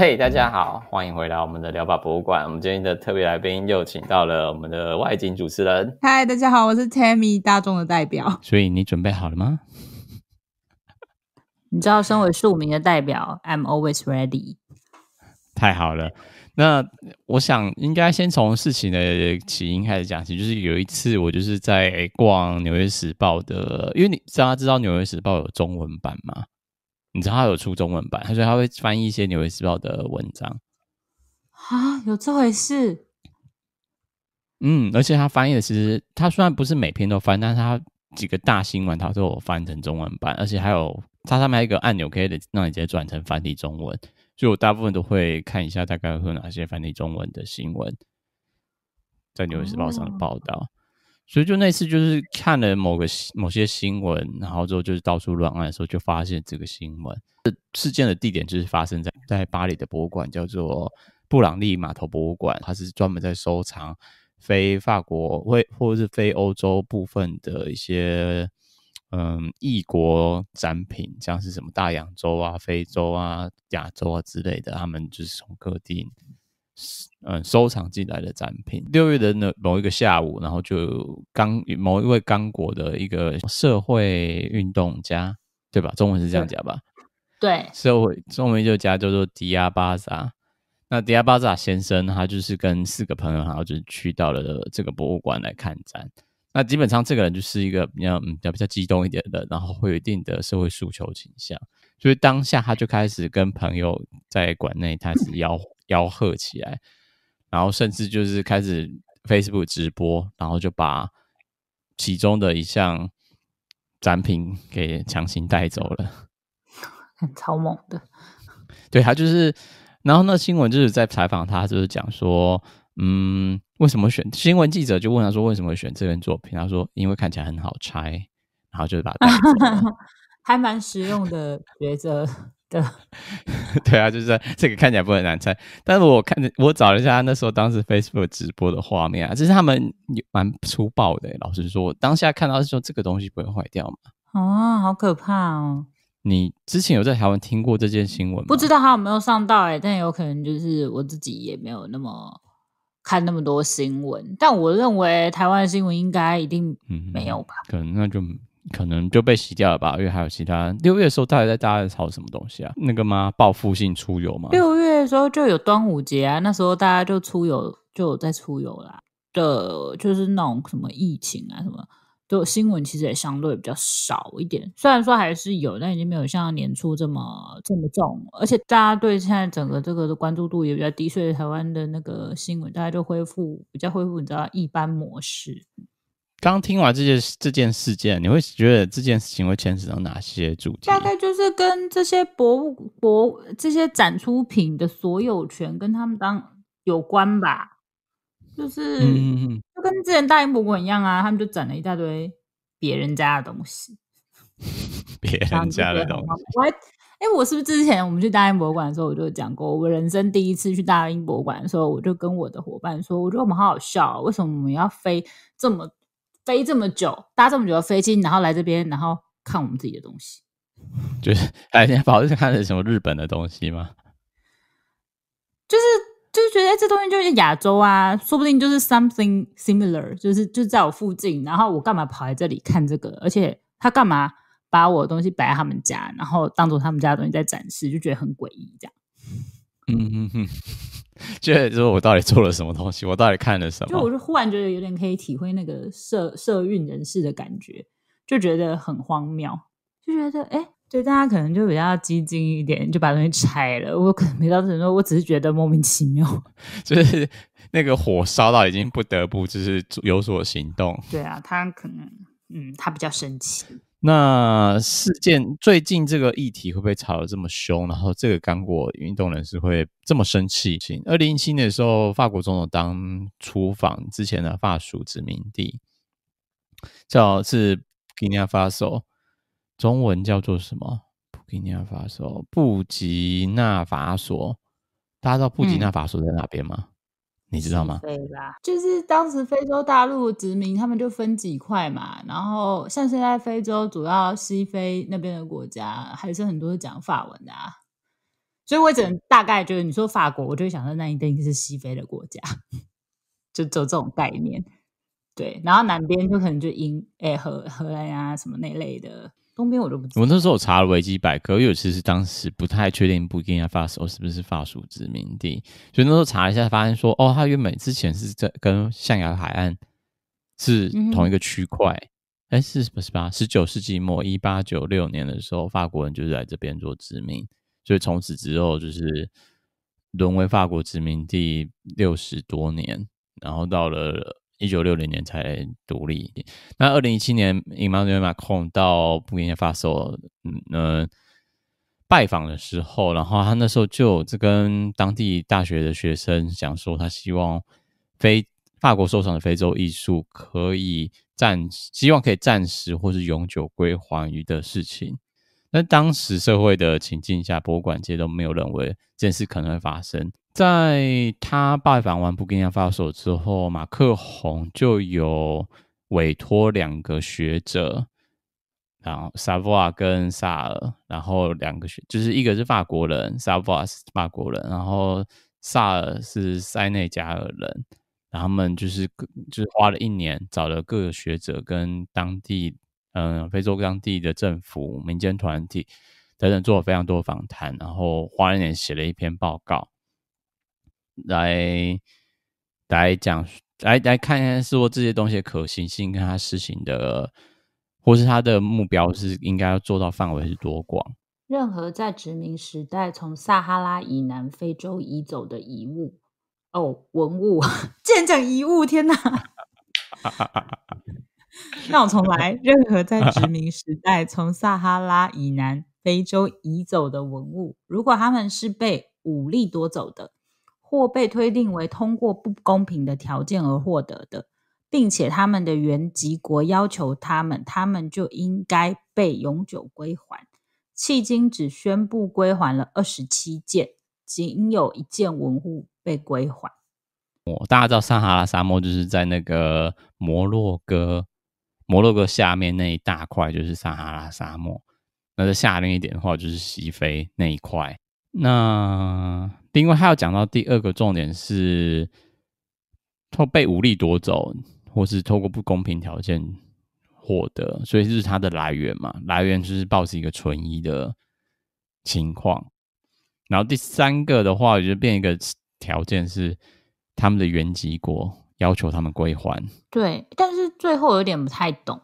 嘿，大家好，欢迎回来我们的聊吧博物馆。我们今天的特别来宾又请到了我们的外景主持人。嗨，大家好，我是 Tammy 大众的代表。所以你准备好了吗？你知道，身为庶民的代表，I'm always ready。太好了，那我想应该先从事情的起因开始讲起。就是有一次，我就是在逛《纽约时报》的，因为你大家知道《纽约时报》有中文版吗？你知道他有出中文版，他说他会翻译一些《纽约时报》的文章啊，有这回事？嗯，而且他翻译的其实他虽然不是每篇都翻，但是他几个大新闻他都有翻成中文版，而且还有它上面有一个按钮可以让你直接转成繁体中文，所以我大部分都会看一下大概有哪些繁体中文的新闻在《纽约时报》上的报道。所以就那次，就是看了某个某些新闻，然后之后就是到处乱按的时候，就发现这个新闻。事件的地点就是发生在在巴黎的博物馆，叫做布朗利码头博物馆。它是专门在收藏非法国或或是非欧洲部分的一些嗯异国展品，像是什么大洋洲啊、非洲啊、亚洲啊之类的。他们就是从各地。嗯，收藏进来的展品。六月的某一个下午，然后就刚某一位刚果的一个社会运动家，对吧？中文是这样讲吧？对，社会中文就家叫做迪亚巴扎。那迪亚巴扎先生，他就是跟四个朋友，然后就去到了这个博物馆来看展。那基本上这个人就是一个比较比较激动一点的，然后会有一定的社会诉求倾向。就是当下，他就开始跟朋友在馆内，开始吆吆喝起来，然后甚至就是开始 Facebook 直播，然后就把其中的一项展品给强行带走了，很 超猛的。对，他就是，然后那新闻就是在采访他，就是讲说，嗯，为什么选？新闻记者就问他说，为什么选这件作品？他说，因为看起来很好拆，然后就把带走了。还蛮实用的抉择的，对啊，就是这个看起来不很难猜，但是我看我找了一下，那时候当时 Facebook 直播的画面，啊，就是他们蛮粗暴的。老实说，当下看到是说这个东西不会坏掉嘛？哦，好可怕哦！你之前有在台湾听过这件新闻吗？不知道他有没有上到哎，但有可能就是我自己也没有那么看那么多新闻，但我认为台湾新闻应该一定没有吧？可能那就。可能就被洗掉了吧，因为还有其他。六月的时候，到底在大家在吵什么东西啊？那个吗？报复性出游吗？六月的时候就有端午节啊，那时候大家就出游，就有在出游啦。的，就是那种什么疫情啊，什么，就新闻其实也相对比较少一点。虽然说还是有，但已经没有像年初这么这么重。而且大家对现在整个这个的关注度也比较低，所以台湾的那个新闻，大家就恢复比较恢复你知道一般模式。刚听完这些这件事件，你会觉得这件事情会牵扯到哪些主题？大概就是跟这些博物博、这些展出品的所有权跟他们当有关吧。就是，就跟之前大英博物馆一样啊，他们就展了一大堆别人家的东西，别人家的东西。我，哎，我是不是之前我们去大英博物馆的时候，我就讲过，我人生第一次去大英博物馆的时候，我就跟我的伙伴说，我觉得我们好好笑啊，为什么我们要飞这么？飞这么久，搭这么久的飞机，然后来这边，然后看我们自己的东西，就是海天跑去看着什么日本的东西吗？就是就是觉得哎，这东西就是亚洲啊，说不定就是 something similar，就是就在我附近，然后我干嘛跑来这里看这个？而且他干嘛把我的东西摆在他们家，然后当做他们家的东西在展示，就觉得很诡异，这样。嗯嗯嗯。觉得就我到底做了什么东西，我到底看了什么？就我就忽然觉得有点可以体会那个社社运人士的感觉，就觉得很荒谬，就觉得哎，对大家可能就比较激进一点，就把东西拆了。我可能没到这种，我只是觉得莫名其妙，就是那个火烧到已经不得不就是有所行动。对啊，他可能嗯，他比较生气。那事件最近这个议题会不会炒得这么凶？然后这个刚果运动人士会这么生气？二零一七年的时候，法国总统当出访之前的法属殖民地，叫是布吉纳法 o 中文叫做什么？布吉纳法 o 布吉纳法索，大家知道布吉纳法索在哪边吗？你知道吗？对啦，就是当时非洲大陆殖民，他们就分几块嘛。然后像现在非洲，主要西非那边的国家还是很多讲法文的。啊。所以我只能大概觉得，你说法国，我就想到那一定是西非的国家，就走这种概念。对，然后南边就可能就英哎荷荷兰啊什么那类的。东边我就不，知我那时候查了维基百科，因为其实当时不太确定布吉亚法属是不是法属殖民地，所以那时候查一下，发现说哦，它原本之前是在跟象牙海岸是同一个区块，哎，是不是吧？十九世纪末一八九六年的时候，法国人就是来这边做殖民，所以从此之后就是沦为法国殖民地六十多年，然后到了。一九六零年才独立。那二零一七年，Emmanuel Macron 到布宜诺斯艾嗯呃拜访的时候，然后他那时候就这跟当地大学的学生讲说，他希望非法国收藏的非洲艺术可以暂希望可以暂时或是永久归还于的事情。那当时社会的情境下，博物馆界都没有认为这件事可能会发生。在他拜访完布基亚法索之后，马克洪就有委托两个学者，然后萨布瓦跟萨尔，然后两个学就是一个是法国人，萨布瓦是法国人，然后萨尔是塞内加尔人，然后他们就是就是花了一年，找了各个学者跟当地，嗯，非洲当地的政府、民间团体等等，做了非常多的访谈，然后花了一年写了一篇报告。来，来讲，来，来看一看，说这些东西的可行性，跟他实行的，或是他的目标是应该要做到范围是多广？任何在殖民时代从撒哈拉以南非洲移走的遗物，哦，文物，竟然讲遗物，天哪！那我重来，任何在殖民时代从撒哈拉以南非洲移走的文物，如果他们是被武力夺走的。或被推定为通过不公平的条件而获得的，并且他们的原籍国要求他们，他们就应该被永久归还。迄今只宣布归还了二十七件，仅有一件文物被归还。我大家知道撒哈拉沙漠就是在那个摩洛哥，摩洛哥下面那一大块就是撒哈拉沙漠。那再下面一点的话，就是西非那一块。那。因为还要讲到第二个重点是，偷被武力夺走，或是透过不公平条件获得，所以这是它的来源嘛。来源就是保持一个存疑的情况。然后第三个的话，就变一个条件是，他们的原籍国要求他们归还。对，但是最后有点不太懂。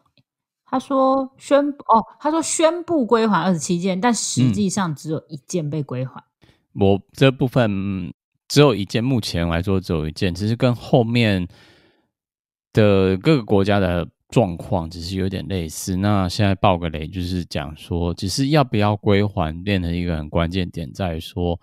他说宣布哦，他说宣布归还二十七件，但实际上只有一件被归还。我这部分只有一件，目前来说只有一件，其实跟后面的各个国家的状况其是有点类似。那现在爆个雷，就是讲说，只是要不要归还，变成一个很关键点，在说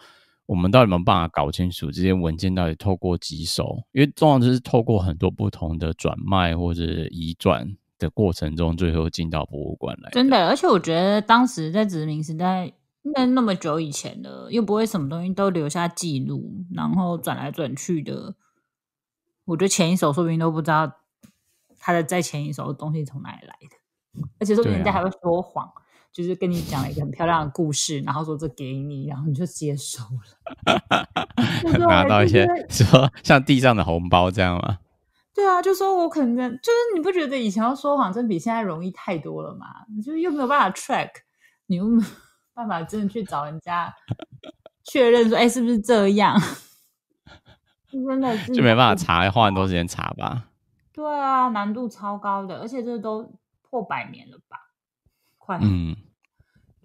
我们到底有办法搞清楚这些文件到底透过几手，因为重要就是透过很多不同的转卖或者移转的过程中，最后进到博物馆来。真的，而且我觉得当时在殖民时代。那那么久以前了，又不会什么东西都留下记录，然后转来转去的。我觉得前一首说不定都不知道他的在前一首东西从哪里来的，而且说不定人家还会说谎，就是跟你讲了一个很漂亮的故事，然后说这给你，然后你就接收了，拿到一些说像地上的红包这样吗？对啊，就说我可能就是你不觉得以前要说谎真比现在容易太多了嘛？就又没有办法 track，你又。办法真的去找人家确认说，哎，是不是这样？真的是就没办法查，花很多时间查吧。对啊，难度超高的，而且这都破百年了吧？快，嗯，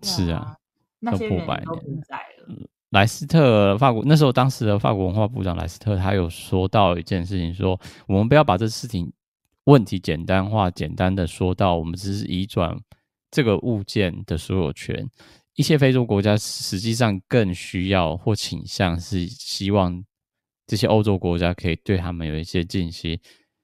是啊，那些年都不在了。莱斯特，法国那时候当时的法国文化部长莱斯特，他有说到一件事情，说我们不要把这事情问题简单化，简单的说到我们只是移转这个物件的所有权。一些非洲国家实际上更需要或倾向是希望这些欧洲国家可以对他们有一些进行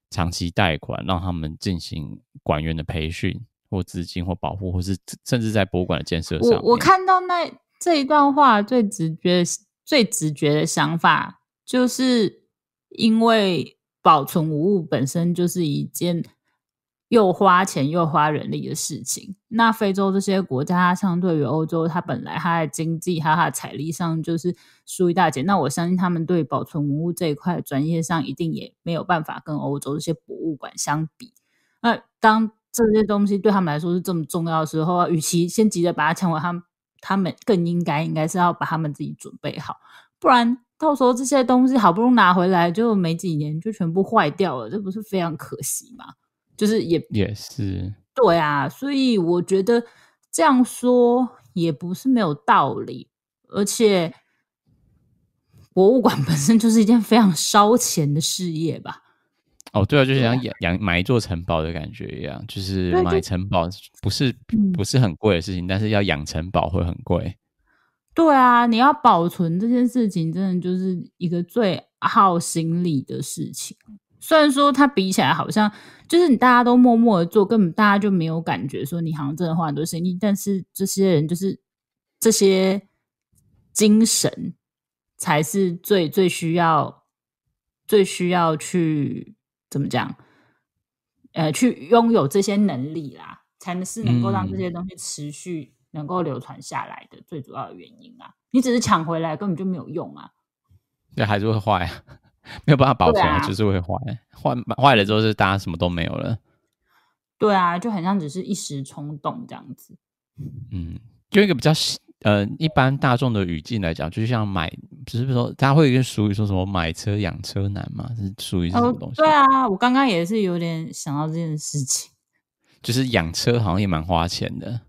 长期贷款，让他们进行馆员的培训，或资金，或保护，或是甚至在博物馆的建设上。我我看到那这一段话，最直觉最直觉的想法，就是因为保存无误本身就是一件。又花钱又花人力的事情，那非洲这些国家相对于欧洲，它本来它的经济、它的财力上就是输一大截。那我相信他们对保存文物这一块专业上一定也没有办法跟欧洲这些博物馆相比。那当这些东西对他们来说是这么重要的时候，与其先急着把它抢回他们他们更应该应该是要把他们自己准备好，不然到时候这些东西好不容易拿回来，就没几年就全部坏掉了，这不是非常可惜吗？就是也也是对啊，所以我觉得这样说也不是没有道理。而且，博物馆本身就是一件非常烧钱的事业吧？哦，对啊，就像养养买一座城堡的感觉一样，就是买城堡不是不是很贵的事情，但是要养城堡会很贵。对啊，你要保存这件事情，真的就是一个最耗心力的事情。虽然说他比起来好像就是你大家都默默的做，根本大家就没有感觉说你好像真的花很多心力，但是这些人就是这些精神才是最最需要、最需要去怎么讲？呃，去拥有这些能力啦，才能是能够让这些东西持续能够流传下来的最主要的原因啊！你只是抢回来，根本就没有用啊！那还是会坏啊！没有办法保存，就是会坏，坏坏了之后是大家什么都没有了。对啊，就很像只是一时冲动这样子。嗯，用一个比较呃一般大众的语境来讲，就像买，只是说家会跟俗语说什么“买车养车难”嘛，是属于什么东西？对啊，我刚刚也是有点想到这件事情，就是养车好像也蛮花钱的。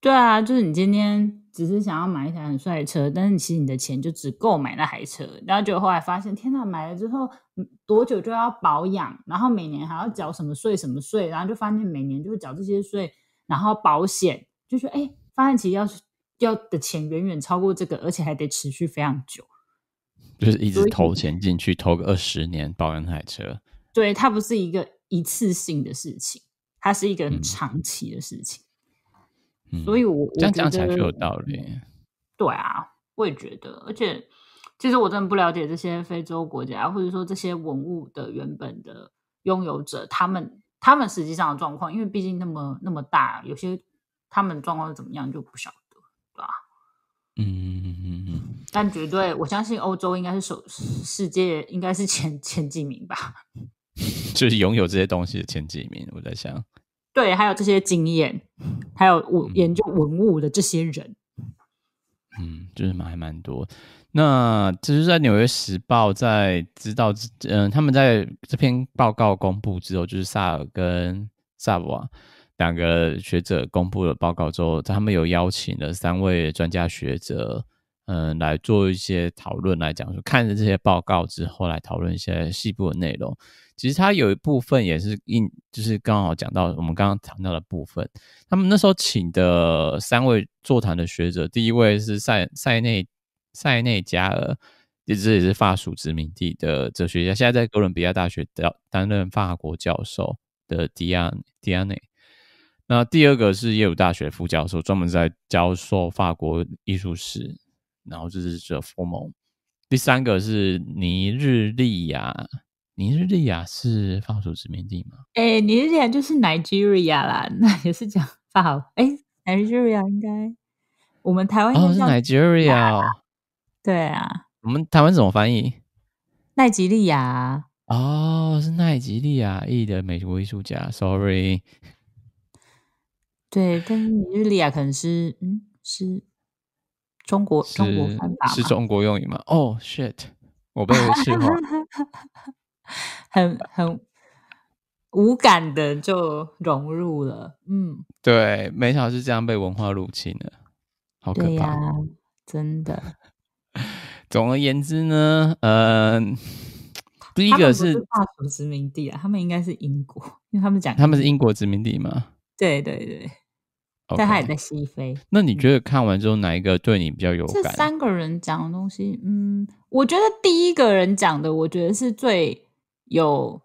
对啊，就是你今天。只是想要买一台很帅的车，但是其实你的钱就只够买那台车，然后就后来发现，天哪！买了之后多久就要保养，然后每年还要缴什么税什么税，然后就发现每年就会缴这些税，然后保险就说，哎，发现其实要要的钱远远超过这个，而且还得持续非常久，就是一直投钱进去，投个二十年保养台车。对，它不是一个一次性的事情，它是一个长期的事情。所以，我这样讲起才是有道理。对啊，我也觉得。而且，其实我真的不了解这些非洲国家，或者说这些文物的原本的拥有者，他们他们实际上的状况，因为毕竟那么那么大，有些他们状况是怎么样就不晓得，对吧？嗯嗯嗯嗯。但绝对，我相信欧洲应该是首世界，应该是前前几名吧。就是拥有这些东西的前几名，我在想。对，还有这些经验，还有我研究文物的这些人，嗯，就是蛮还蛮多。那其是在《纽约时报》在知道，嗯，他们在这篇报告公布之后，就是萨尔跟萨瓦两个学者公布了报告之后，他们有邀请了三位专家学者。嗯，来做一些讨论来讲，说看着这些报告之后来讨论一些细部的内容。其实它有一部分也是印，就是刚好讲到我们刚刚谈到的部分。他们那时候请的三位座谈的学者，第一位是塞塞内塞内加尔，这也是法属殖民地的哲学家，现在在哥伦比亚大学的担任法国教授的迪安迪安内。那第二个是耶鲁大学副教授，专门在教授法国艺术史。然后就是这佛蒙，第三个是尼日利亚。尼日利亚是放属殖民地吗？哎，尼日利亚就是 Nigeria 啦，那也是讲法好。哎，Nigeria 应该我们台湾哦是 Nigeria，对啊。我们台湾怎么翻译？奈吉利亚哦，是奈吉利亚裔的美国艺术家。Sorry，对，但是尼日利亚可能是嗯是。中国中国是中国用语吗？哦，shit！我被了。很很无感的就融入了，嗯，对，想到是这样被文化入侵了，好可怕，真的。总而言之呢，呃，第一个是大英殖民地啊，他们应该是英国，因为他们讲他们是英国殖民地嘛，对对对。在也在西非，那你觉得看完之后哪一个对你比较有感？这三个人讲的东西，嗯，我觉得第一个人讲的，我觉得是最有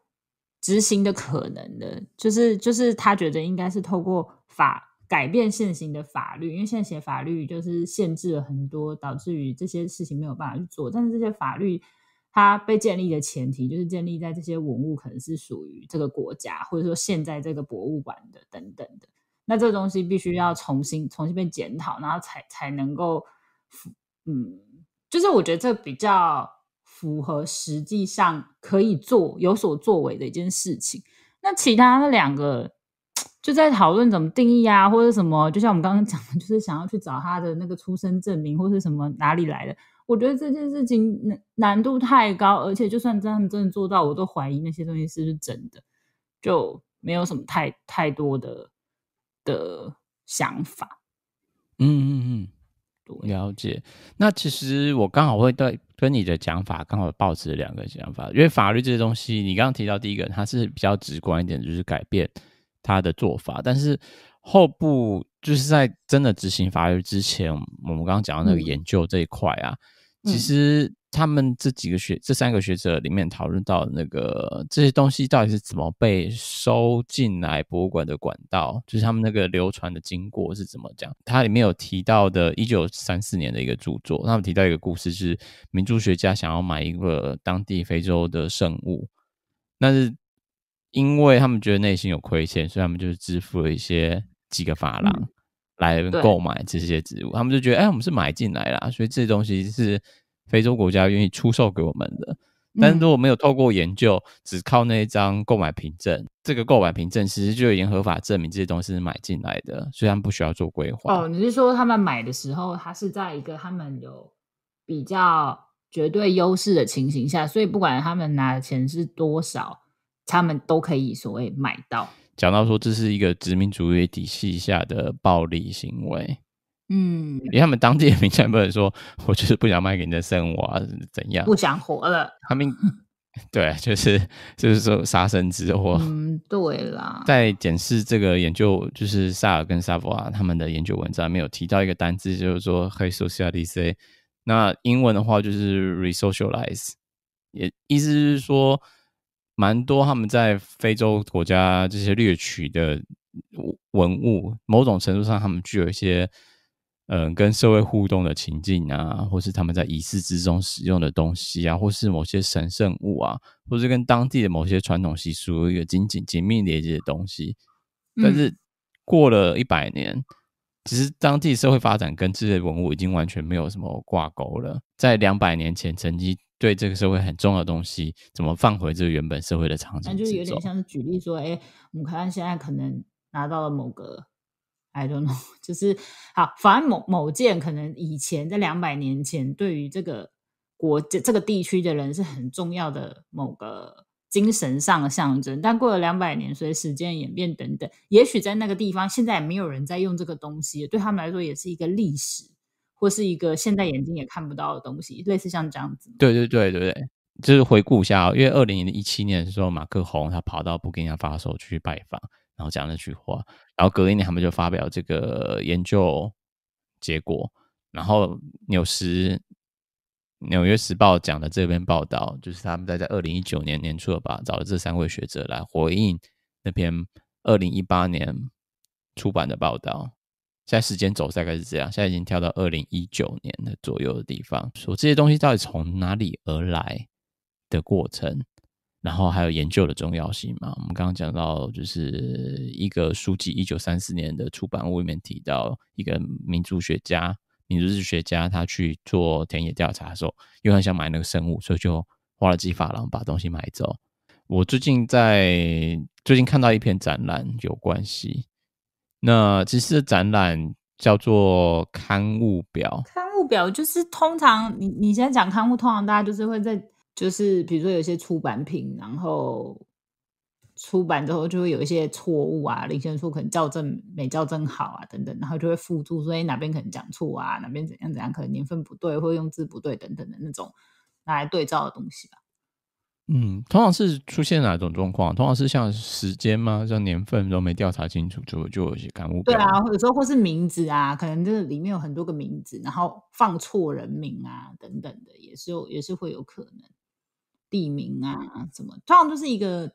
执行的可能的，就是就是他觉得应该是透过法改变现行的法律，因为现在写法律就是限制了很多，导致于这些事情没有办法去做。但是这些法律它被建立的前提，就是建立在这些文物可能是属于这个国家，或者说现在这个博物馆的等等的。那这东西必须要重新重新被检讨，然后才才能够符，嗯，就是我觉得这比较符合实际上可以做有所作为的一件事情。那其他那两个就在讨论怎么定义啊，或者什么，就像我们刚刚讲的，就是想要去找他的那个出生证明或是什么哪里来的，我觉得这件事情难难度太高，而且就算真的真的做到，我都怀疑那些东西是不是真的，就没有什么太太多的。的想法，嗯嗯嗯，了解。那其实我刚好会对跟你的讲法刚好抱持两个想法，因为法律这些东西，你刚刚提到第一个，它是比较直观一点，就是改变他的做法。但是后部就是在真的执行法律之前，我们刚刚讲到那个研究这一块啊，其实。他们这几个学、这三个学者里面讨论到那个这些东西到底是怎么被收进来博物馆的管道，就是他们那个流传的经过是怎么讲？它里面有提到的，一九三四年的一个著作，他们提到一个故事是，民族学家想要买一个当地非洲的圣物，那是因为他们觉得内心有亏欠，所以他们就是支付了一些几个法郎来购买这些植物，他们就觉得，哎，我们是买进来啦，所以这些东西是。非洲国家愿意出售给我们的，但是如果没有透过研究，只靠那一张购买凭证，这个购买凭证其实就已经合法证明这些东西是买进来的，虽然不需要做规划。哦，你是说他们买的时候，他是在一个他们有比较绝对优势的情形下，所以不管他们拿的钱是多少，他们都可以所谓买到。讲到说这是一个殖民主义体系下的暴力行为。嗯，因为他们当地也明确不能说，我就是不想卖给你的生活怎样，不想活了。他们 对，就是就是说杀生之祸。嗯，对啦，在检视这个研究，就是萨尔跟萨博啊他们的研究文章，没有提到一个单字，就是说黑 s o c i a l i z e 那英文的话就是 “re-socialize”，也意思是说，蛮多他们在非洲国家这些掠取的文物，某种程度上，他们具有一些。嗯，跟社会互动的情境啊，或是他们在仪式之中使用的东西啊，或是某些神圣物啊，或是跟当地的某些传统习俗一个紧紧紧密连接的东西。但是过了一百年，其实当地社会发展跟这些文物已经完全没有什么挂钩了。在两百年前，曾经对这个社会很重要的东西，怎么放回这个原本社会的场景？那就是有点像是举例说，哎，我们看现在可能拿到了某个。I don't know，就是好，反正某某件可能以前在两百年前，对于这个国这这个地区的人是很重要的某个精神上的象征。但过了两百年，随时间演变等等，也许在那个地方现在也没有人在用这个东西，对他们来说也是一个历史，或是一个现在眼睛也看不到的东西，类似像这样子。对对对对对，就是回顾一下哦，因为二零一七年的时候，马克宏他跑到布给人家发去拜访。然后讲那句话，然后隔一年他们就发表这个研究结果。然后《纽时《纽约时报》讲的这篇报道，就是他们在在二零一九年年初吧，找了这三位学者来回应那篇二零一八年出版的报道。现在时间走大概是这样，现在已经跳到二零一九年的左右的地方，说这些东西到底从哪里而来的过程。然后还有研究的重要性嘛？我们刚刚讲到，就是一个书籍一九三四年的出版物里面提到，一个民族学家、民族史学家，他去做田野调查的时候，因为很想买那个生物，所以就花了几法郎把东西买走。我最近在最近看到一篇展览有关系，那其实展览叫做《刊物表》，刊物表就是通常你你现在讲刊物，通常大家就是会在。就是比如说有些出版品，然后出版之后就会有一些错误啊，零线处可能校正没校正好啊，等等，然后就会附注，所以哪边可能讲错啊，哪边怎样怎样，可能年份不对或用字不对等等的那种来对照的东西吧。嗯，通常是出现哪种状况？通常是像时间吗？像年份都没调查清楚就就有些感悟。对啊，有时候或是名字啊，可能就是里面有很多个名字，然后放错人名啊，等等的，也是有，也是会有可能。地名啊，怎么通常就是一个，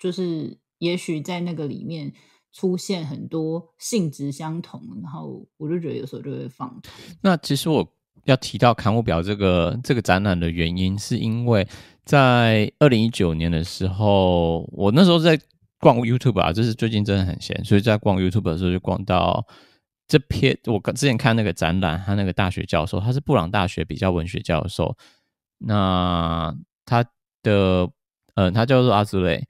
就是也许在那个里面出现很多性质相同，然后我就觉得有时候就会放那其实我要提到刊物表这个这个展览的原因，是因为在二零一九年的时候，我那时候在逛 YouTube 啊，就是最近真的很闲，所以在逛 YouTube 的时候就逛到这篇。我之前看那个展览，他那个大学教授，他是布朗大学比较文学教授，那。他的呃，他叫做阿兹雷。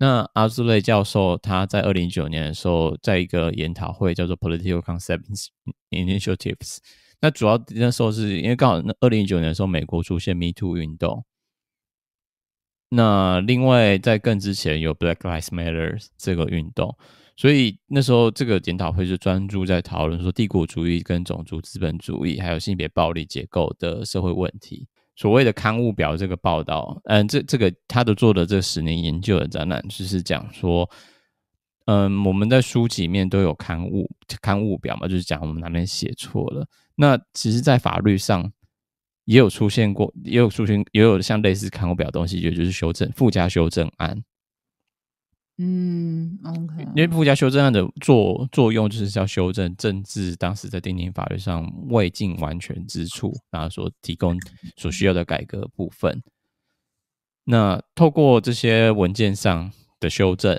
那阿兹雷教授他在二零一九年的时候，在一个研讨会叫做 Political Concepts Initiatives。那主要那时候是因为刚好那二零一九年的时候，美国出现 Me Too 运动。那另外在更之前有 Black Lives Matter 这个运动，所以那时候这个研讨会就专注在讨论说帝国主义、跟种族资本主义、还有性别暴力结构的社会问题。所谓的刊物表这个报道，嗯，这这个他的做的这十年研究的展览，就是讲说，嗯，我们在书籍里面都有刊物刊物表嘛，就是讲我们哪边写错了。那其实，在法律上也有出现过，也有出现，也有像类似刊物表东西，也就是修正附加修正案。嗯，OK，因为附加修正案的作作用，就是要修正政治当时在定定法律上未尽完全之处，然后所提供所需要的改革部分。那透过这些文件上的修正，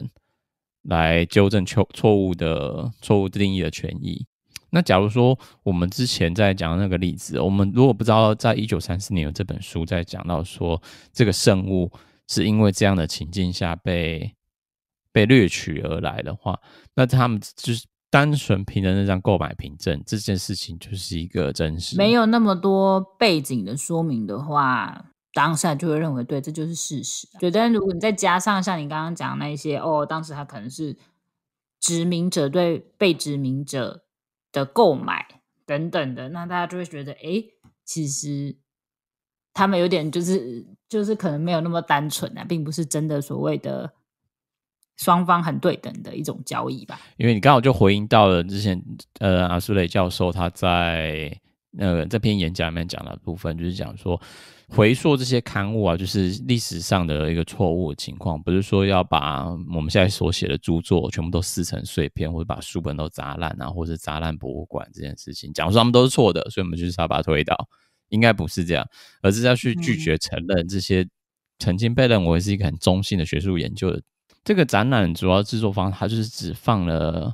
来纠正错错误的错误自定义的权益。那假如说我们之前在讲那个例子，我们如果不知道在一九三四年有这本书在讲到说这个圣物是因为这样的情境下被。被掠取而来的话，那他们就是单纯凭着那张购买凭证，这件事情就是一个真实。没有那么多背景的说明的话，当下就会认为对，这就是事实。对，但如果你再加上像你刚刚讲那一些，哦，当时他可能是殖民者对被殖民者的购买等等的，那大家就会觉得，哎，其实他们有点就是就是可能没有那么单纯啊，并不是真的所谓的。双方很对等的一种交易吧，因为你刚好就回应到了之前呃阿苏雷教授他在呃这篇演讲里面讲的部分，就是讲说回溯这些刊物啊，就是历史上的一个错误情况，不是说要把我们现在所写的著作全部都撕成碎片，或者把书本都砸烂啊，或者砸烂博物馆这件事情，讲说他们都是错的，所以我们就是要把它推倒，应该不是这样，而是要去拒绝承认这些曾经 被认为是一个很中性的学术研究的。这个展览主要制作方，他就是只放了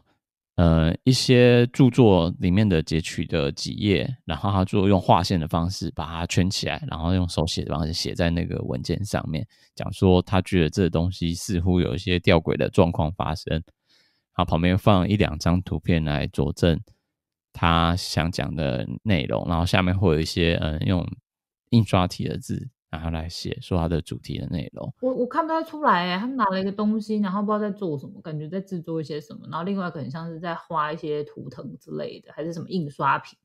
呃一些著作里面的截取的几页，然后他就用划线的方式把它圈起来，然后用手写的方式写在那个文件上面，讲说他觉得这东西似乎有一些吊诡的状况发生，然后旁边放一两张图片来佐证他想讲的内容，然后下面会有一些嗯用印刷体的字。拿来写说它的主题的内容，我我看不太出来哎，他们拿了一个东西，然后不知道在做什么，感觉在制作一些什么，然后另外可能像是在画一些图腾之类的，还是什么印刷品。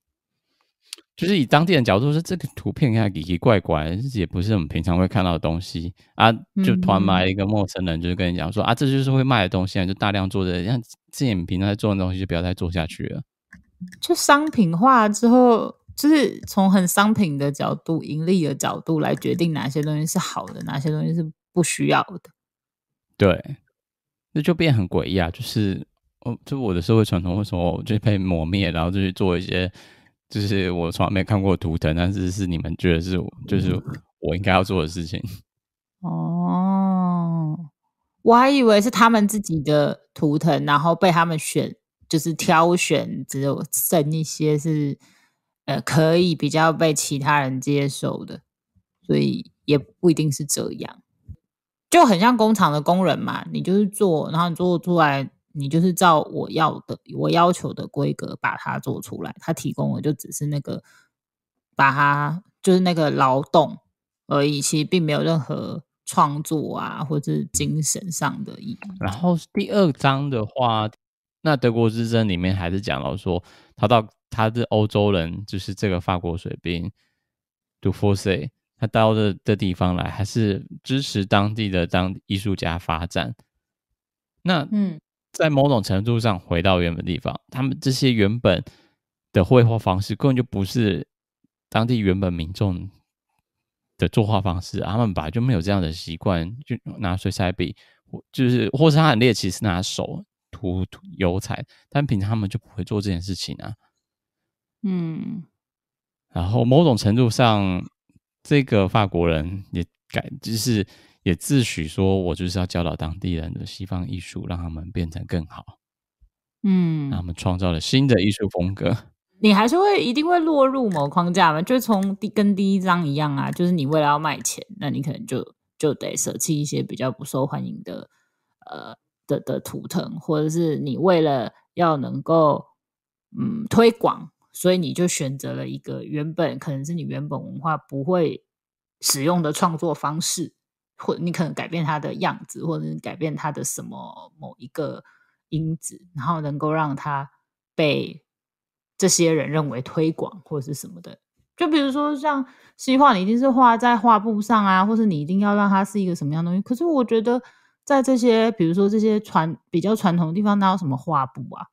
就是以当地人的角度，说，这个图片看奇奇怪怪，是也不是我们平常会看到的东西啊，就团买一个陌生人，就是跟你讲说啊，这就是会卖的东西，就大量做的，像自己平常在做的东西，就不要再做下去了。就商品化之后。就是从很商品的角度、盈利的角度来决定哪些东西是好的，哪些东西是不需要的。对，那就变很诡异啊！就是，哦，就我的社会传统为什么就被磨灭，然后就去做一些，就是我从来没看过图腾，但是是你们觉得是，就是我应该要做的事情。哦，我还以为是他们自己的图腾，然后被他们选，就是挑选只有剩一些是。呃，可以比较被其他人接受的，所以也不一定是这样，就很像工厂的工人嘛，你就是做，然后你做出来，你就是照我要的，我要求的规格把它做出来，他提供的就只是那个，把它就是那个劳动而已，其实并没有任何创作啊，或者精神上的意义。然后第二章的话，那德国之争里面还是讲到说，他到。他是欧洲人，就是这个法国水兵杜福 e 他到的的地方来，还是支持当地的当艺术家发展。那嗯，在某种程度上，回到原本地方，他们这些原本的绘画方式，根本就不是当地原本民众的作画方式。他们本来就没有这样的习惯，就拿水彩笔，或就是或是他很猎奇，是拿手涂涂油彩，但平常他们就不会做这件事情啊。嗯，然后某种程度上，这个法国人也改，就是也自诩说，我就是要教导当地人的西方艺术，让他们变成更好。嗯，他们创造了新的艺术风格。你还是会一定会落入某框架吗？就从第跟第一章一样啊，就是你为了要卖钱，那你可能就就得舍弃一些比较不受欢迎的呃的的图腾，或者是你为了要能够嗯推广。所以你就选择了一个原本可能是你原本文化不会使用的创作方式，或你可能改变它的样子，或者是改变它的什么某一个因子，然后能够让它被这些人认为推广或者是什么的。就比如说像西画，你一定是画在画布上啊，或是你一定要让它是一个什么样东西。可是我觉得在这些比如说这些传比较传统的地方，哪有什么画布啊？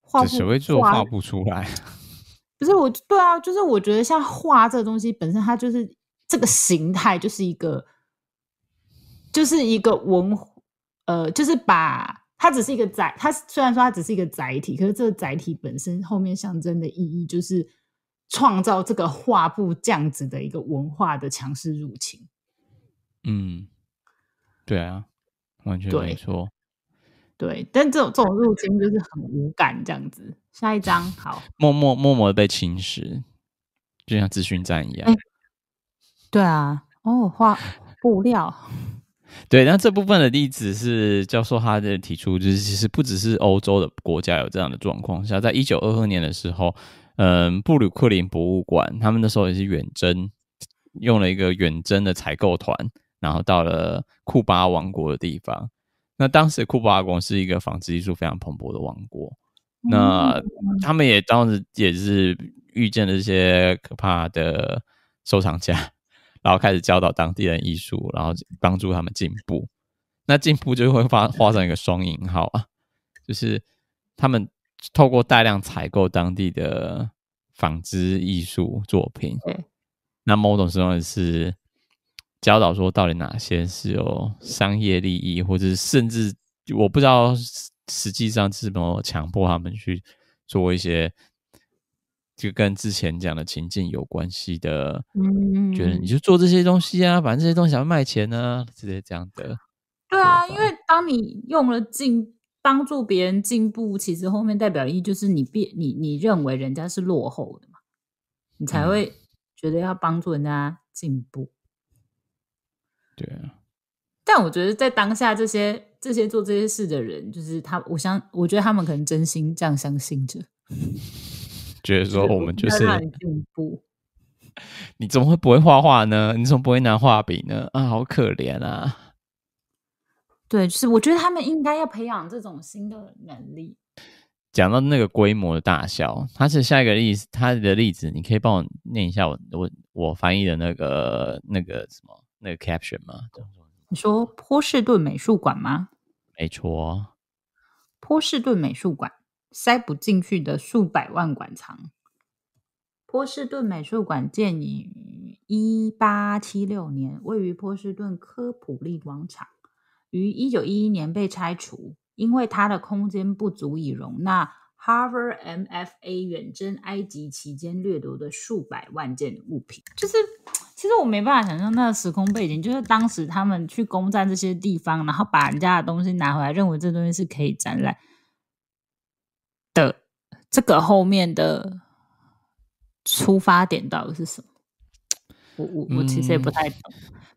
画布会做画不出来。不是我，对啊，就是我觉得像画这个东西本身，它就是这个形态，就是一个，就是一个文，呃，就是把它只是一个载，它虽然说它只是一个载体，可是这个载体本身后面象征的意义，就是创造这个画布这样子的一个文化的强势入侵。嗯，对啊，完全没错。对，但这种这种入侵就是很无感这样子。下一张，好，默默默默的被侵蚀，就像资讯站一样。对啊，哦，画布料。对，那这部分的例子是教授他的提出，就是其实不只是欧洲的国家有这样的状况。像在一九二二年的时候，嗯，布鲁克林博物馆，他们那时候也是远征，用了一个远征的采购团，然后到了库巴王国的地方。那当时库布拉宫是一个纺织艺术非常蓬勃的王国，那他们也当时也是遇见了一些可怕的收藏家，然后开始教导当地人艺术，然后帮助他们进步。那进步就会发画上一个双引号啊，就是他们透过大量采购当地的纺织艺术作品，那某种时候是。教导说，到底哪些是有商业利益，或者甚至我不知道实际上是怎么强迫他们去做一些就跟之前讲的情境有关系的。嗯，觉得你就做这些东西啊，反正这些东西要卖钱呢，直些这样的。对啊，因为当你用了进帮助别人进步，其实后面代表意就是你变你你认为人家是落后的嘛，你才会觉得要帮助人家进步。对啊，但我觉得在当下这些这些做这些事的人，就是他，我相我觉得他们可能真心这样相信着，觉得说我们就是进步。你怎么会不会画画呢？你怎么不会拿画笔呢？啊，好可怜啊！对，就是我觉得他们应该要培养这种新的能力。讲到那个规模的大小，它是下一个例子，它的例子你可以帮我念一下，我我我翻译的那个那个什么。那个 caption 吗？你说波士顿美术馆吗？没错，波士顿美术馆塞不进去的数百万馆藏。波士顿美术馆建于一八七六年，位于波士顿科普利广场，于一九一一年被拆除，因为它的空间不足以容纳 Harvard MFA 远征埃及期间掠夺的数百万件物品。就是。其实我没办法想象那个时空背景，就是当时他们去攻占这些地方，然后把人家的东西拿回来，认为这东西是可以展览的。这个后面的出发点到底是什么？我我我其实也不太懂。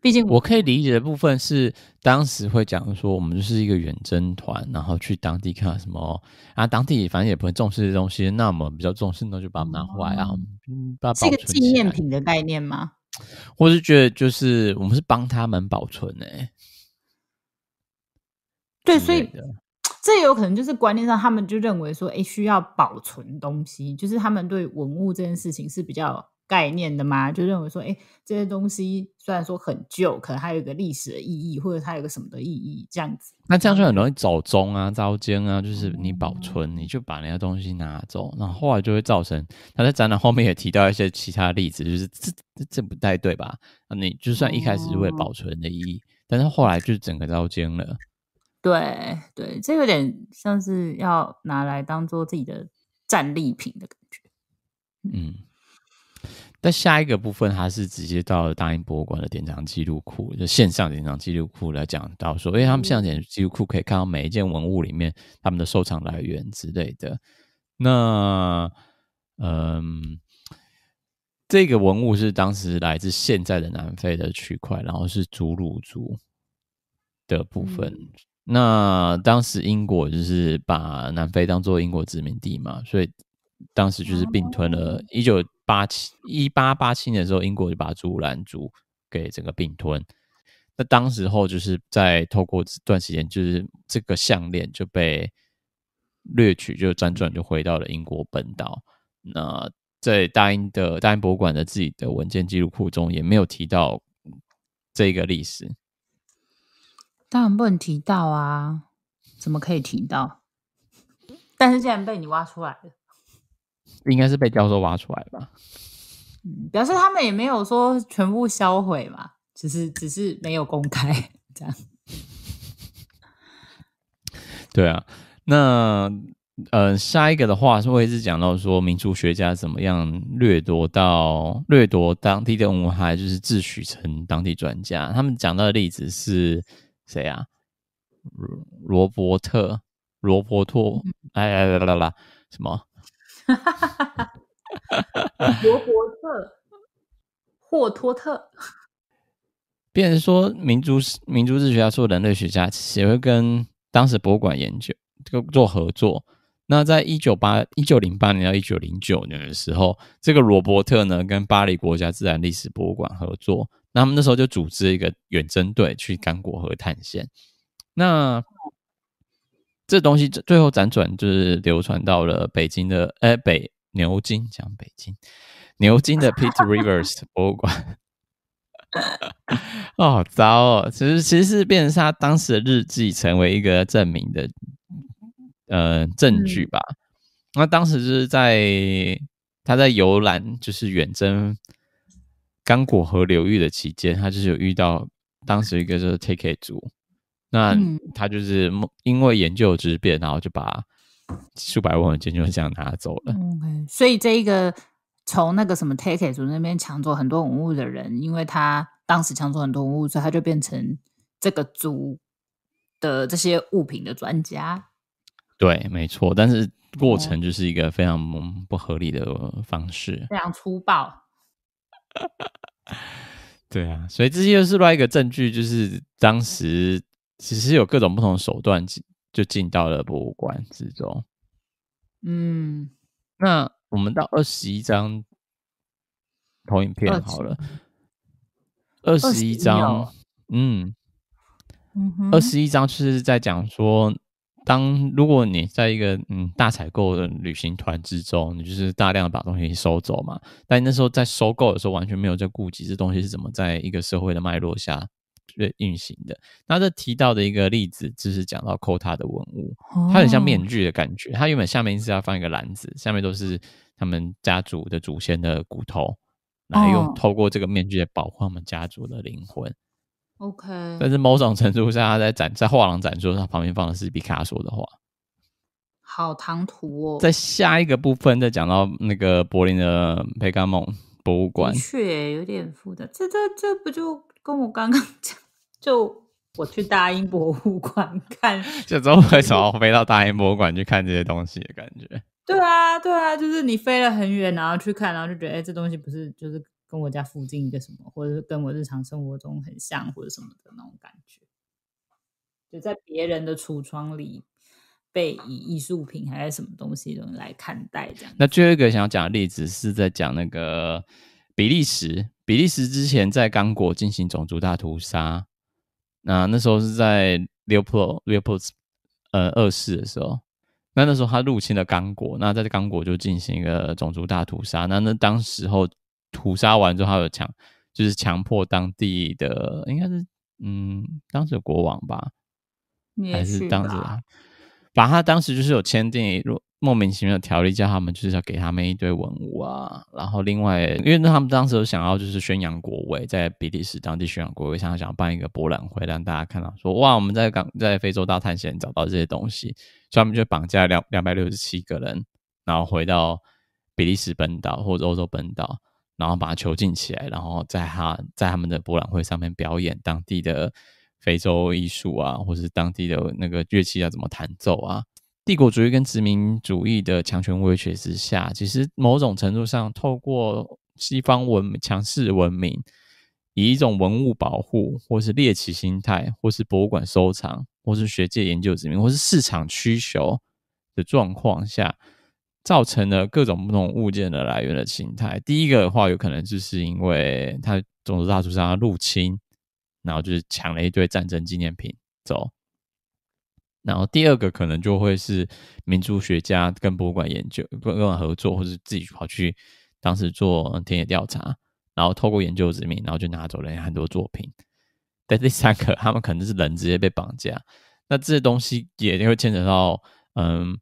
毕竟我可以理解的部分是，当时会讲说我们就是一个远征团，然后去当地看什么啊，当地反正也不会重视这东西，那我们比较重视，那就把拿回来，嗯，把这个纪念品的概念吗？我是觉得，就是我们是帮他们保存诶，对，所以 这有可能就是观念上，他们就认为说，哎，需要保存东西，就是他们对文物这件事情是比较。概念的吗？就认为说，哎，这些东西虽然说很旧，可能它有一个历史的意义，或者它有个什么的意义，这样子。那这样就很容易走中啊，招奸啊。就是你保存，你就把那些东西拿走，那后来就会造成。他在展览后面也提到一些其他例子，就是这这这不太对吧？你就算一开始是为了保存的意义，但是后来就是整个招奸了。对对，这有点像是要拿来当做自己的战利品的感觉。嗯。在下一个部分，它是直接到了大英博物馆的典藏记录库，就线上典藏记录库来讲到说，为他们线上典藏记录库可以看到每一件文物里面他们的收藏来源之类的。那，嗯，这个文物是当时来自现在的南非的区块，然后是祖鲁族的部分。那当时英国就是把南非当做英国殖民地嘛，所以当时就是并吞了，一九。八七一八八七年的时候，英国就把朱兰族给整个并吞。那当时候就是在透过这段时间，就是这个项链就被掠取，就辗转就回到了英国本岛。那在大英的大英博物馆的自己的文件记录库中，也没有提到这个历史。当然不能提到啊，怎么可以提到？但是既然被你挖出来了。应该是被教授挖出来吧，表示他们也没有说全部销毁嘛，只是只是没有公开这样。对啊，那呃下一个的话是会是讲到说民族学家怎么样掠夺到掠夺当地的文化，还就是自诩成当地专家。他们讲到的例子是谁啊？罗伯特罗伯托，哎哎啦啦啦什么？哈，哈，哈，哈，哈，哈，罗伯特，霍托特，变成说民族民族志学家说人类学家，也会跟当时博物馆研究这个做合作。那在一九八一九零八年到一九零九年的时候，这个罗伯特呢，跟巴黎国家自然历史博物馆合作，那他们那时候就组织一个远征队去刚果河探险。那这东西最后辗转就是流传到了北京的哎北牛津讲北京牛津的 Peter Rivers 博物馆，哦糟哦，其实其实是变成他当时的日记成为一个证明的呃证据吧。那当时就是在他在游览就是远征刚果河流域的期间，他就是有遇到当时一个是 Takei t 族。那他就是因为研究之变，然后就把数百万件就这样拿走了。所以这一个从那个什么 Take It 那边抢走很多文物的人，因为他当时抢走很多文物，所以他就变成这个组的这些物品的专家。对，没错。但是过程就是一个非常不合理的方式，非常粗暴。对啊，所以这些又是另外一个证据，就是当时。其实有各种不同的手段进就进到了博物馆之中，嗯，那我们到二十一张投影片好了，二十一张，嗯二十一张是在讲说，当如果你在一个嗯大采购的旅行团之中，你就是大量把东西收走嘛，但那时候在收购的时候完全没有在顾及这东西是怎么在一个社会的脉络下。运行的，那这提到的一个例子，就是讲到扣他的文物，它很像面具的感觉。它原本下面是要放一个篮子，下面都是他们家族的祖先的骨头，来用透过这个面具来保护他们家族的灵魂。OK。但是某种程度上，他在展在画廊展出，他旁边放的是毕卡索的画，好唐突哦。在下一个部分再讲到那个柏林的培加梦博物馆，的确有点复杂。这这这不就？跟我刚刚讲，就我去大英博物馆看，就这周为什么要飞到大英博物馆去看这些东西的感觉？对啊，对啊，就是你飞了很远，然后去看，然后就觉得，哎，这东西不是就是跟我家附近一个什么，或者是跟我日常生活中很像，或者什么的那种感觉，就在别人的橱窗里被以艺术品还是什么东西来看待这样。那最后一个想要讲的例子是在讲那个。比利时，比利时之前在刚果进行种族大屠杀。那那时候是在 Leopold Leopold 呃二世的时候。那那时候他入侵了刚果，那在刚果就进行一个种族大屠杀。那那当时候屠杀完之后，他有强就是强迫当地的应该是嗯当时的国王吧，还是当时把他当时就是有签订如。莫名其妙的条例叫他们就是要给他们一堆文物啊，然后另外，因为他们当时想要就是宣扬国威，在比利时当地宣扬国威，想要办一个博览会，让大家看到说哇，我们在港在非洲大探险找到这些东西，所以他们就绑架两两百六十七个人，然后回到比利时本岛或者欧洲本岛，然后把他囚禁起来，然后在他在他们的博览会上面表演当地的非洲艺术啊，或者是当地的那个乐器要怎么弹奏啊。帝国主义跟殖民主义的强权威胁之下，其实某种程度上，透过西方文强势文明，以一种文物保护，或是猎奇心态，或是博物馆收藏，或是学界研究殖民，或是市场需求的状况下，造成了各种不同物件的来源的形态。第一个的话，有可能就是因为它种族大屠杀入侵，然后就是抢了一堆战争纪念品走。然后第二个可能就会是民族学家跟博物馆研究、博物馆合作，或者自己跑去当时做田野调查，然后透过研究殖民，然后就拿走了很多作品。但第三个，他们可能是人直接被绑架。那这些东西也就会牵扯到嗯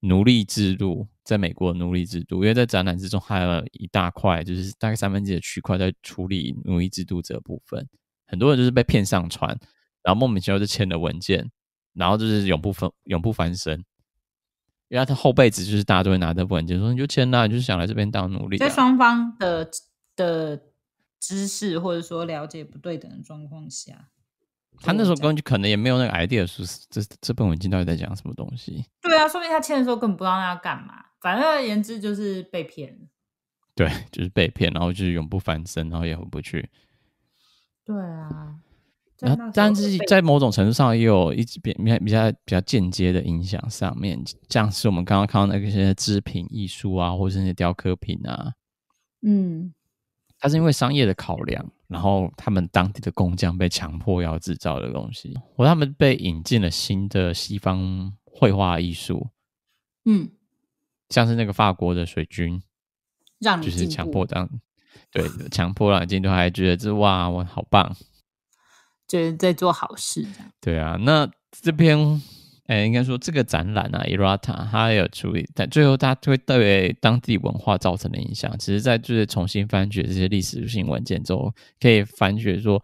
奴隶制度，在美国奴隶制度，因为在展览之中还有一大块，就是大概三分之一的区块在处理奴隶制度这部分，很多人就是被骗上船，然后莫名其妙就签了文件。然后就是永不翻、永不翻身。原来他后辈子就是大家都会拿这本文件说你就签啦，就是想来这边当奴隶。在双方的的知识或者说了解不对等的状况下，他那时候根本就可能也没有那个 idea，说这这本文件到底在讲什么东西。对啊，说明他签的时候根本不知道要干嘛。反正言之就是被骗。对，就是被骗，然后就是永不翻身，然后也回不去。对啊。然后，但是在某种程度上，也有一比比比较比较间接的影响。上面像是我们刚刚看到那些织品艺术啊，或者那些雕刻品啊，嗯，它是因为商业的考量，然后他们当地的工匠被强迫要制造的东西，或他们被引进了新的西方绘画艺术，嗯，像是那个法国的水军，让就是强迫这样，对，强迫让你进都还觉得这哇，我好棒。就是在做好事，对啊。那这篇，哎，应该说这个展览啊，a t a 他也有处理，但最后它会对当地文化造成的影响，其实在就是重新翻掘这些历史性文件之后，可以翻掘说，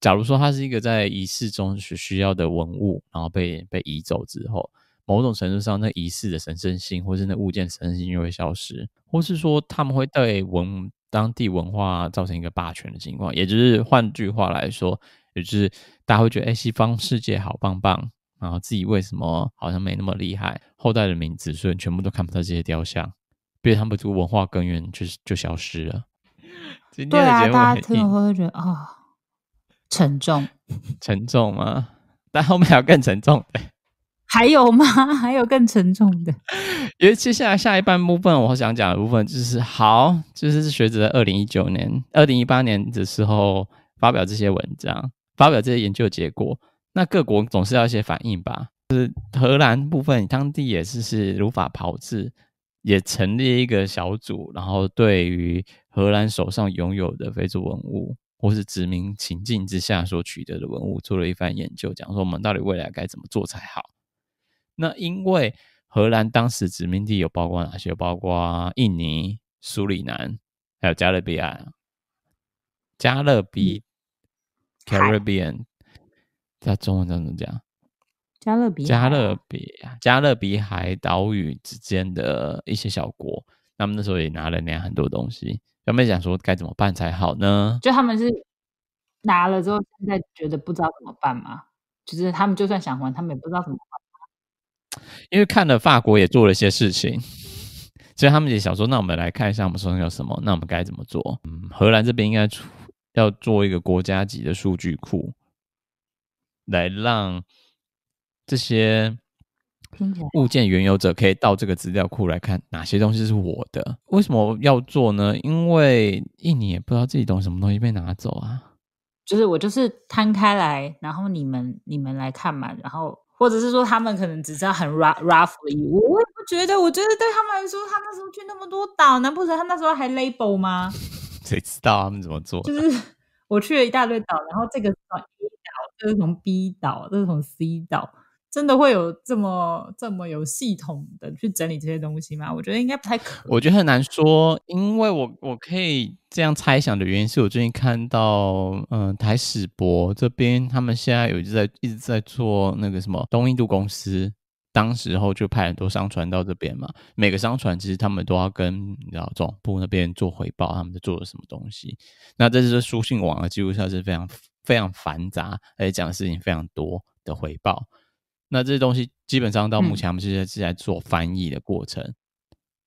假如说它是一个在仪式中所需要的文物，然后被被移走之后，某种程度上，那仪式的神圣性或是那物件神圣性就会消失，或是说他们会对文当地文化造成一个霸权的情况，也就是换句话来说。就是大家会觉得哎，西方世界好棒棒，然后自己为什么好像没那么厉害？后代的名子孙全部都看不到这些雕像，被他们这个文化根源就是就消失了。今天的节目大家听会觉得啊，沉重，沉重吗？但后面还有更沉重的，还有吗？还有更沉重的？因为接下来下一半部分，我想讲的部分就是，好，就是学者在二零一九年、二零一八年的时候发表这些文章。发表这些研究结果，那各国总是要一些反应吧。就是荷兰部分，当地也是是如法炮制，也成立一个小组，然后对于荷兰手上拥有的非洲文物，或是殖民情境之下所取得的文物，做了一番研究，讲说我们到底未来该怎么做才好。那因为荷兰当时殖民地有包括哪些？包括印尼、苏里南，还有加勒比啊，加勒比。Caribbean，在中文当中讲，加勒比加勒比加勒比海岛屿之间的一些小国，他们那时候也拿了那样很多东西。他们想说该怎么办才好呢？就他们是拿了之后，现在觉得不知道怎么办嘛？就是他们就算想还，他们也不知道怎么还。因为看了法国也做了些事情，所以他们也想说：那我们来看一下，我们手上有什么？那我们该怎么做？嗯，荷兰这边应该出。要做一个国家级的数据库，来让这些物件原有者可以到这个资料库来看哪些东西是我的。为什么要做呢？因为印尼也不知道自己懂什么东西被拿走啊。就是我就是摊开来，然后你们你们来看嘛。然后或者是说他们可能只知道很 rough roughly。我也不觉得，我觉得对他们来说，他那时候去那么多岛，难不成他那时候还 label 吗？谁知道他们怎么做？就是我去了一大堆岛，然后这个从 A 岛，这是从 B 岛，这是从 C 岛，真的会有这么这么有系统的去整理这些东西吗？我觉得应该不太可能，我觉得很难说。因为我我可以这样猜想的原因是，我最近看到嗯台史博这边他们现在有一直在一直在做那个什么东印度公司。当时候就派很多商船到这边嘛，每个商船其实他们都要跟你知道总部那边做回报，他们在做了什么东西。那这是书信网的记录下是非常非常繁杂，而且讲的事情非常多的回报。那这些东西基本上到目前我们是在是在做翻译的过程。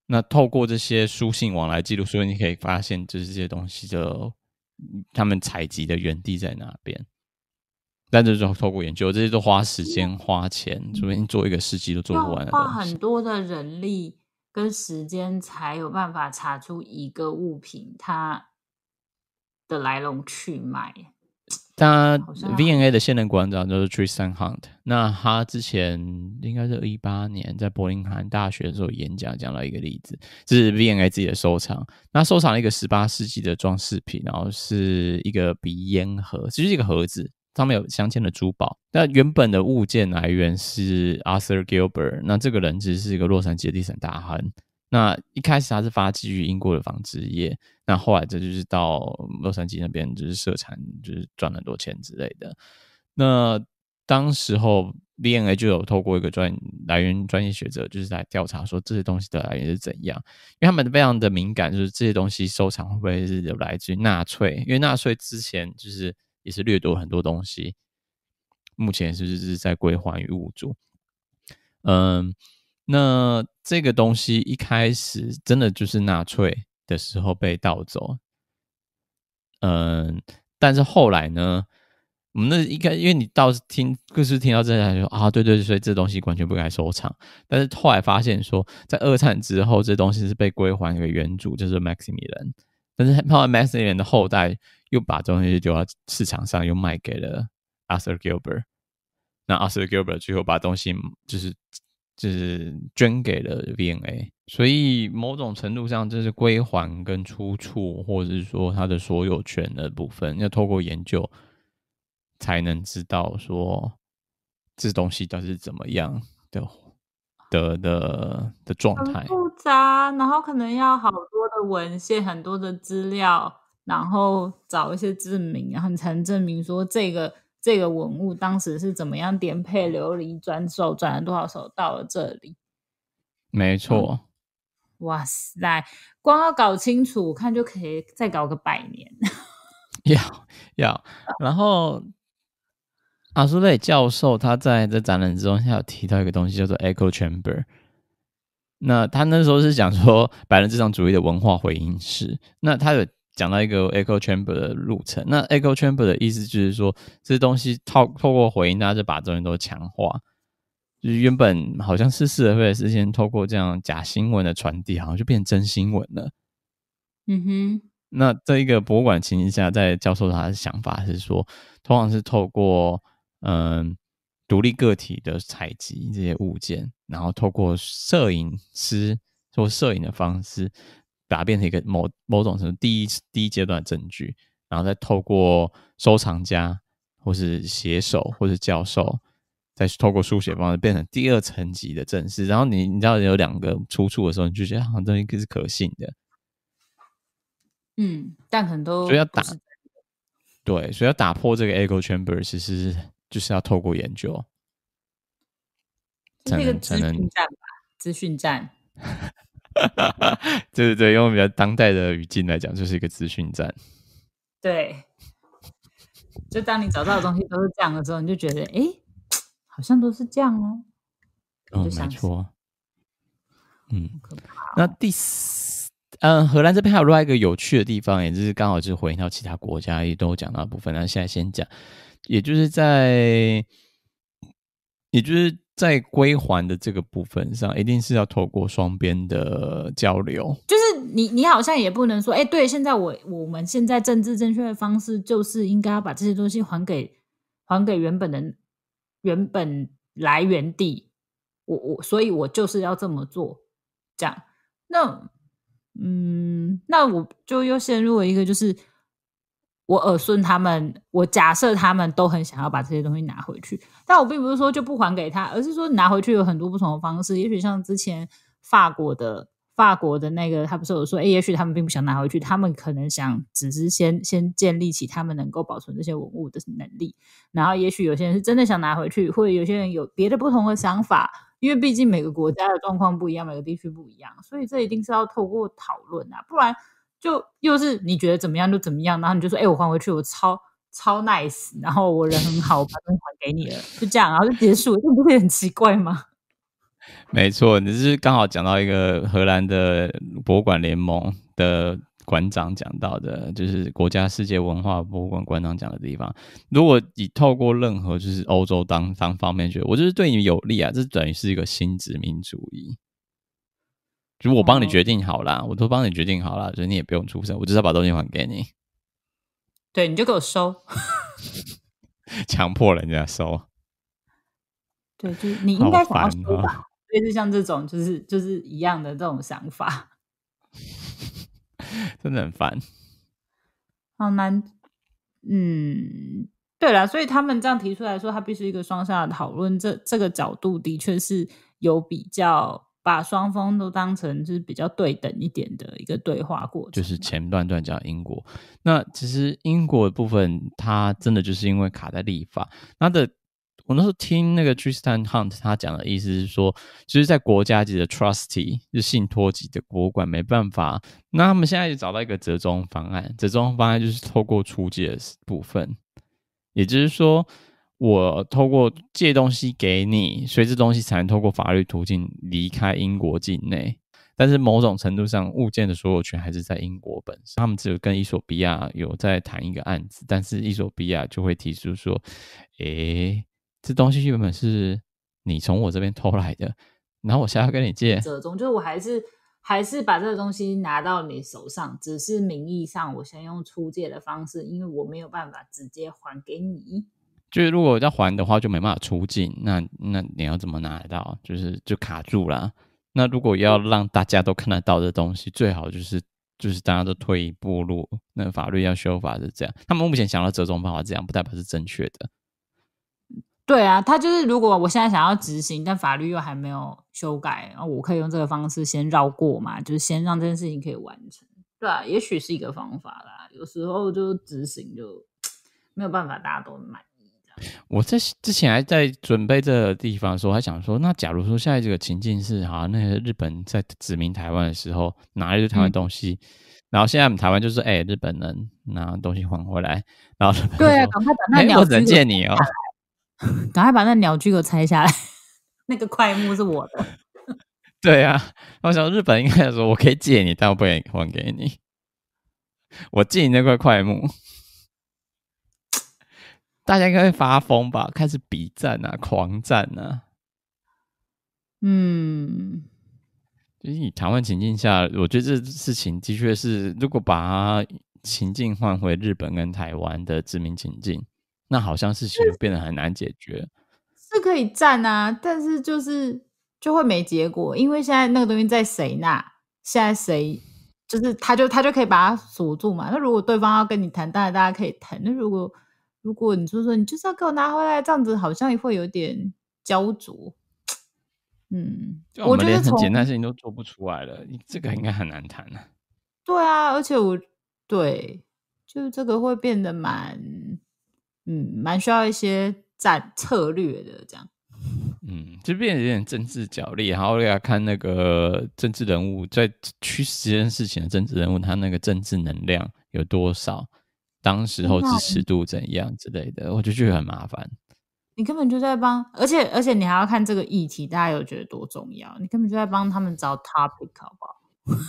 那透过这些书信往来记录，所以你可以发现，就是这些东西的他们采集的原地在哪边。但这就透过研究这些都花时间、花钱，非你做一个世纪都做不完花很多的人力跟时间，才有办法查出一个物品它的来龙去脉。他 V&A n 的现任馆长就是 Trish Hunt，那他之前应该是一八年在柏林汉大学的时候演讲，讲到一个例子，这是 V&A n 自己的收藏，那收藏了一个十八世纪的装饰品，然后是一个鼻烟盒，其实是一个盒子。上面有镶嵌的珠宝，那原本的物件来源是 Arthur Gilbert，那这个人其实是一个洛杉矶的地产大亨。那一开始他是发迹于英国的房织业，那后来这就是到洛杉矶那边就是设产，就是赚很多钱之类的。那当时候 d N A 就有透过一个专来源专业学者，就是来调查说这些东西的来源是怎样，因为他们非常的敏感，就是这些东西收藏会不会是有来自于纳粹？因为纳粹之前就是。也是掠夺很多东西，目前是不是在归还于物主？嗯，那这个东西一开始真的就是纳粹的时候被盗走，嗯，但是后来呢，我们那一开因为你到听故事听到这里来说啊，对对，所以这东西完全不该收藏。但是后来发现说，在二战之后，这东西是被归还给原主，就是 Maximilian。但是泡 o a r d Massey 人的后代又把东西丢到市场上，又卖给了 Arthur Gilbert。那 Arthur Gilbert 最后把东西就是就是捐给了 v n a 所以，某种程度上，这是归还跟出处，或者是说它的所有权的部分，要透过研究才能知道说这东西到底是怎么样的的的的状态。是啊，然后可能要好多的文献，很多的资料，然后找一些证明，然后你才能证明说这个这个文物当时是怎么样颠沛流离，转手转了多少手到了这里。没错。哇塞，光要搞清楚，我看就可以再搞个百年。要要，然后阿苏勒教授他在这展览之中，他有提到一个东西叫做 echo chamber。那他那时候是讲说白人至上主义的文化回音是，那他有讲到一个 echo chamber 的路程。那 echo chamber 的意思就是说，这东西透透过回应，大家就把这东西都强化。就原本好像是社会的事先透过这样假新闻的传递，好像就变真新闻了。嗯哼。那这一个博物馆情形下，在教授他的想法是说，通常是透过嗯。独立个体的采集这些物件，然后透过摄影师做摄影的方式，把它变成一个某某种什么第一第一阶段证据，然后再透过收藏家或是写手或是教授，再透过书写方式变成第二层级的证式。然后你你知道有两个出处的时候，你就觉得好像东西一个是可信的。嗯，但很多所以要打对，所以要打破这个 echo chamber，其实。就是要透过研究，一个资讯站吧，资讯站。对 对对，用比较当代的语境来讲，就是一个资讯站。对，就当你找到的东西都是这样的时候，你就觉得，哎，好像都是这样哦。哦，没错。嗯。那第四，嗯，荷兰这边还有另外一个有趣的地方，也就是刚好就是回到其他国家也都讲到部分，那现在先讲。也就是在，也就是在归还的这个部分上，一定是要透过双边的交流。就是你，你好像也不能说，哎，对，现在我我们现在政治正确的方式，就是应该要把这些东西还给还给原本的原本来源地。我我，所以我就是要这么做，这样。那，嗯，那我就又陷入了一个就是。我耳顺他们，我假设他们都很想要把这些东西拿回去，但我并不是说就不还给他，而是说拿回去有很多不同的方式。也许像之前法国的法国的那个，他不是有说，哎，也许他们并不想拿回去，他们可能想只是先先建立起他们能够保存这些文物的能力。然后也许有些人是真的想拿回去，或者有些人有别的不同的想法，因为毕竟每个国家的状况不一样，每个地区不一样，所以这一定是要透过讨论啊，不然。就又是你觉得怎么样就怎么样，然后你就说：“哎，我还回去，我超超 nice，然后我人很好，我把东西还给你了，就这样，然后就结束，这不会很奇怪吗？” 没错，你是刚好讲到一个荷兰的博物馆联盟的馆长讲到的，就是国家世界文化博物馆馆长讲的地方。如果你透过任何就是欧洲当当方面觉得我就是对你有利啊，这等于是一个新殖民主义。就我帮你决定好了，我都帮你决定好了，所以你也不用出声，我至少把东西还给你。对，你就给我收，强迫人家收。对，就是你应该想要收吧。所是像这种，就是就是一样的这种想法，真的很烦，好难。嗯，对了，所以他们这样提出来说，它必须一个双向讨论，这这个角度的确是有比较。把双方都当成就是比较对等一点的一个对话过程。就是前段段讲英国，那其实英国部分它真的就是因为卡在立法。它的我那时候听那个 Tristan Hunt 他讲的意思是说，其实，在国家级的 Trusty 就信托级的国物馆没办法，那他们现在就找到一个折中方案。折中方案就是透过出借部分，也就是说。我透过借东西给你，所以这东西才能透过法律途径离开英国境内。但是某种程度上，物件的所有权还是在英国本身。他们只有跟伊索比亚有在谈一个案子，但是伊索比亚就会提出说：“哎，这东西原本是你从我这边偷来的，然后我想要跟你借。”折中就是我还是还是把这个东西拿到你手上，只是名义上我先用出借的方式，因为我没有办法直接还给你。就是如果要还的话，就没办法出境。那那你要怎么拿得到？就是就卡住了。那如果要让大家都看得到的东西，最好就是就是大家都退一步路。那法律要修法是这样。他们目前想到折中办法，这样不代表是正确的。对啊，他就是如果我现在想要执行，但法律又还没有修改，然后我可以用这个方式先绕过嘛？就是先让这件事情可以完成，对啊，也许是一个方法啦。有时候就执行就没有办法，大家都买。我在之前还在准备这个地方的时候，还想说，那假如说现在这个情境是像那个日本在殖民台湾的时候拿了台湾东西，然后现在我们台湾就是，哎，日本人拿东西还回来，然后对，赶快把那鸟居，我能借你哦，赶快把那鸟居给我拆下来，那个块木是我的。对啊，我想日本应该说，我可以借你，但我不能还给你，我借你那块块木。大家应该会发疯吧？开始比战啊，狂战啊！嗯，就是以台湾情境下，我觉得这事情的确是，如果把情境换回日本跟台湾的殖民情境，那好像事情变得很难解决。是可以战啊，但是就是就会没结果，因为现在那个东西在谁那？现在谁就是他就他就可以把它锁住嘛。那如果对方要跟你谈，当然大家可以谈。那如果如果你就说你就是要给我拿回来，这样子好像会有点焦灼。嗯，我觉得很简单事情都做不出来了，你这个应该很难谈了。对啊，而且我对，就是这个会变得蛮，嗯，蛮需要一些战策略的这样。嗯，就变得有点政治角力，然后又要看那个政治人物在去实这件事情的政治人物，他那个政治能量有多少。当时候支持度怎样之类的，我就觉得很麻烦。你根本就在帮，而且而且你还要看这个议题，大家有觉得多重要？你根本就在帮他们找 topic，好不好？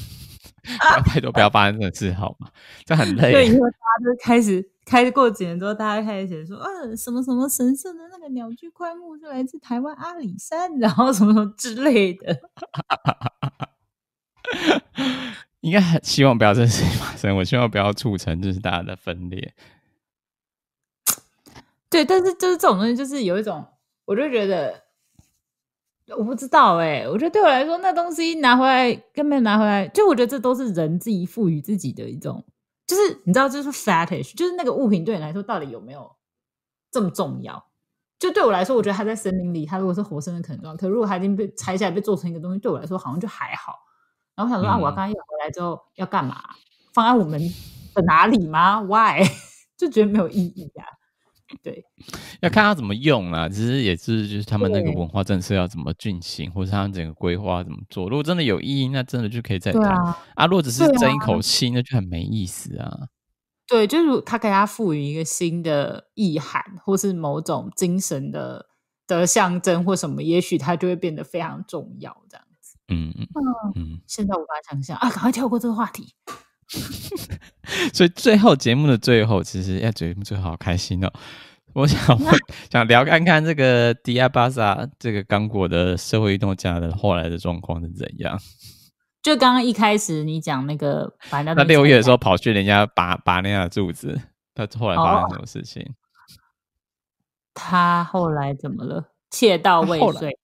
不要太多，不要帮这个事好吗？这很累。对，以后大家就开始开过几年之后，大家开始写说啊，什么什么神圣的那个鸟居宽木是来自台湾阿里山，然后什么什么之类的。应该希望不要这件事情发生。我希望不要促成就是大家的分裂。对，但是就是这种东西，就是有一种，我就觉得我不知道哎。我觉得对我来说，那东西拿回来根本拿回来，就我觉得这都是人自己赋予自己的一种，就是你知道，就是 fetish，就是那个物品对你来说到底有没有这么重要？就对我来说，我觉得它在森林里，它如果是活生生的，可能重要；可如果它已经被拆下来被做成一个东西，对我来说好像就还好。然后想说啊，我刚一回来之后要干嘛？放在我们的哪里吗？Why？就觉得没有意义呀。对，要看他怎么用啊。其实也是，就是他们那个文化政策要怎么进行，或是他们整个规划怎么做。如果真的有意义，那真的就可以再谈。啊，如果只是争一口气，那就很没意思啊。对，就是他给他赋予一个新的意涵，或是某种精神的的象征或什么，也许他就会变得非常重要。这样。嗯嗯嗯现在无法想象啊！赶快跳过这个话题。所以最后节目的最后，其实哎，节目最后好开心哦。我想 想聊看看这个迪亚巴萨，这个刚果的社会运动家的后来的状况是怎样？就刚刚一开始你讲那个把那，他六月的时候跑去人家拔拔那下柱子，他后来发生什么事情？他后来怎么了？窃盗未遂。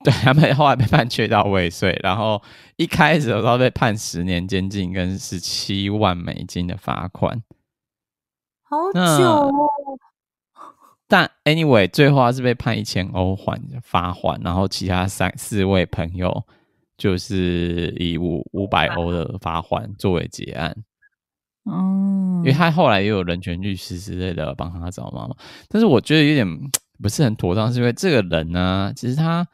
对他们后来被判缺到未遂，然后一开始的时候被判十年监禁跟十七万美金的罚款，好久。但 anyway 最后还是被判一千欧缓罚还，然后其他三四位朋友就是以五五百欧的罚缓作为结案。哦，因为他后来也有人权律师之类的帮他找妈妈，但是我觉得有点 不是很妥当，是因为这个人呢，其实他。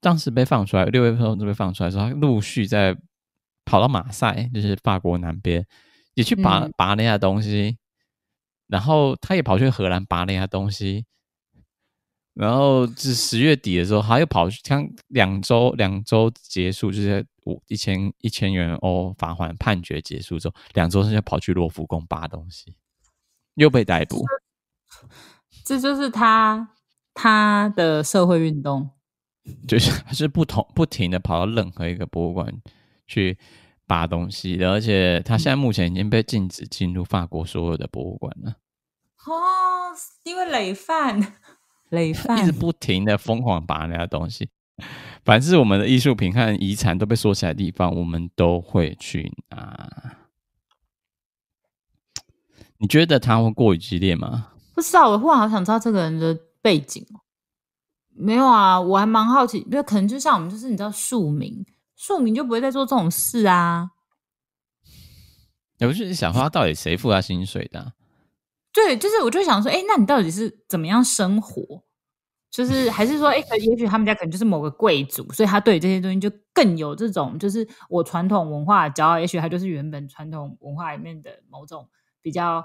当时被放出来六月份就被放出来说，他陆续在跑到马赛，就是法国南边，也去拔拔那些东西。然后他也跑去荷兰拔那些东西。然后是十月底的时候，他又跑去，像两周两周结束，就是五一千一千元欧罚款判决结束之后，两周之就跑去罗浮宫拔东西，又被逮捕。这就是他他的社会运动。就是他是不同不停的跑到任何一个博物馆去扒东西，的，而且他现在目前已经被禁止进入法国所有的博物馆了。哦，因为累犯，累犯，一直不停的疯狂扒人家东西。凡是我们的艺术品和遗产都被锁起来的地方，我们都会去拿。你觉得他会过于激烈吗？不知道，我忽然好想知道这个人的背景。没有啊，我还蛮好奇，对，可能就像我们，就是你知道庶民，庶民就不会再做这种事啊。也不是想说到底谁付他薪水的？对，就是我就想说，哎，那你到底是怎么样生活？就是 还是说，哎，也许他们家可能就是某个贵族，所以他对这些东西就更有这种，就是我传统文化骄傲。也许他就是原本传统文化里面的某种比较，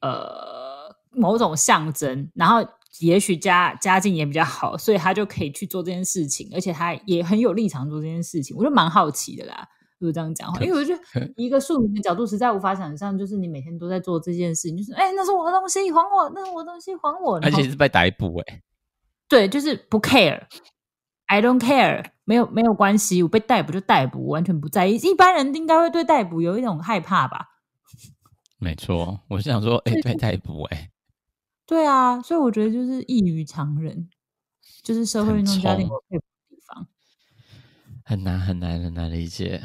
呃，某种象征，然后。也许家家境也比较好，所以他就可以去做这件事情，而且他也很有立场做这件事情。我就蛮好奇的啦，就这样讲话，因为我得一个庶民的角度，实在无法想象，就是你每天都在做这件事情，就是哎，那是我的东西，还我；那是我的东西，还我。而且是被逮捕哎，对，就是不 care，I don't care，没有没有关系，我被逮捕就逮捕，完全不在意。一般人应该会对逮捕有一种害怕吧？没错，我是想说，哎，被逮捕哎。对啊，所以我觉得就是异于常人，就是社会运动家庭可以的地方，很难很难很难理解。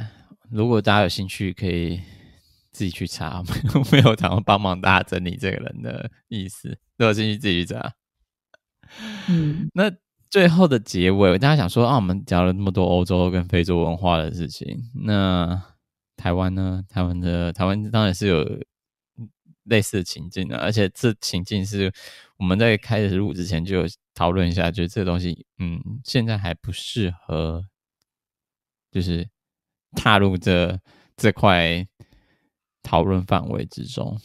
如果大家有兴趣，可以自己去查，没有没有想要帮忙大家整理这个人的意思。如果兴趣自己去查，嗯。那最后的结尾，大家想说啊，我们讲了那么多欧洲跟非洲文化的事情，那台湾呢？台湾的台湾当然是有。类似的情境的，而且这情境是我们在开始录之前就有讨论一下，就是这个东西，嗯，现在还不适合，就是踏入这这块讨论范围之中。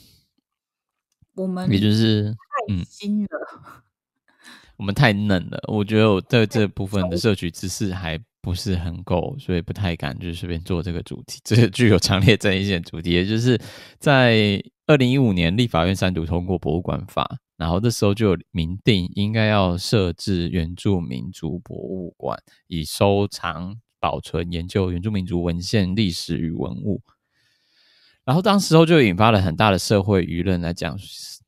我们也就是太新了，我们太嫩了。我觉得我对这部分的摄取知识还。不是很够，所以不太敢就随便做这个主题，这是具有强烈争议性的主题，也就是在二零一五年立法院单独通过博物馆法，然后这时候就有明定应该要设置原住民族博物馆，以收藏、保存、研究原住民族文献、历史与文物。然后当时候就引发了很大的社会舆论，来讲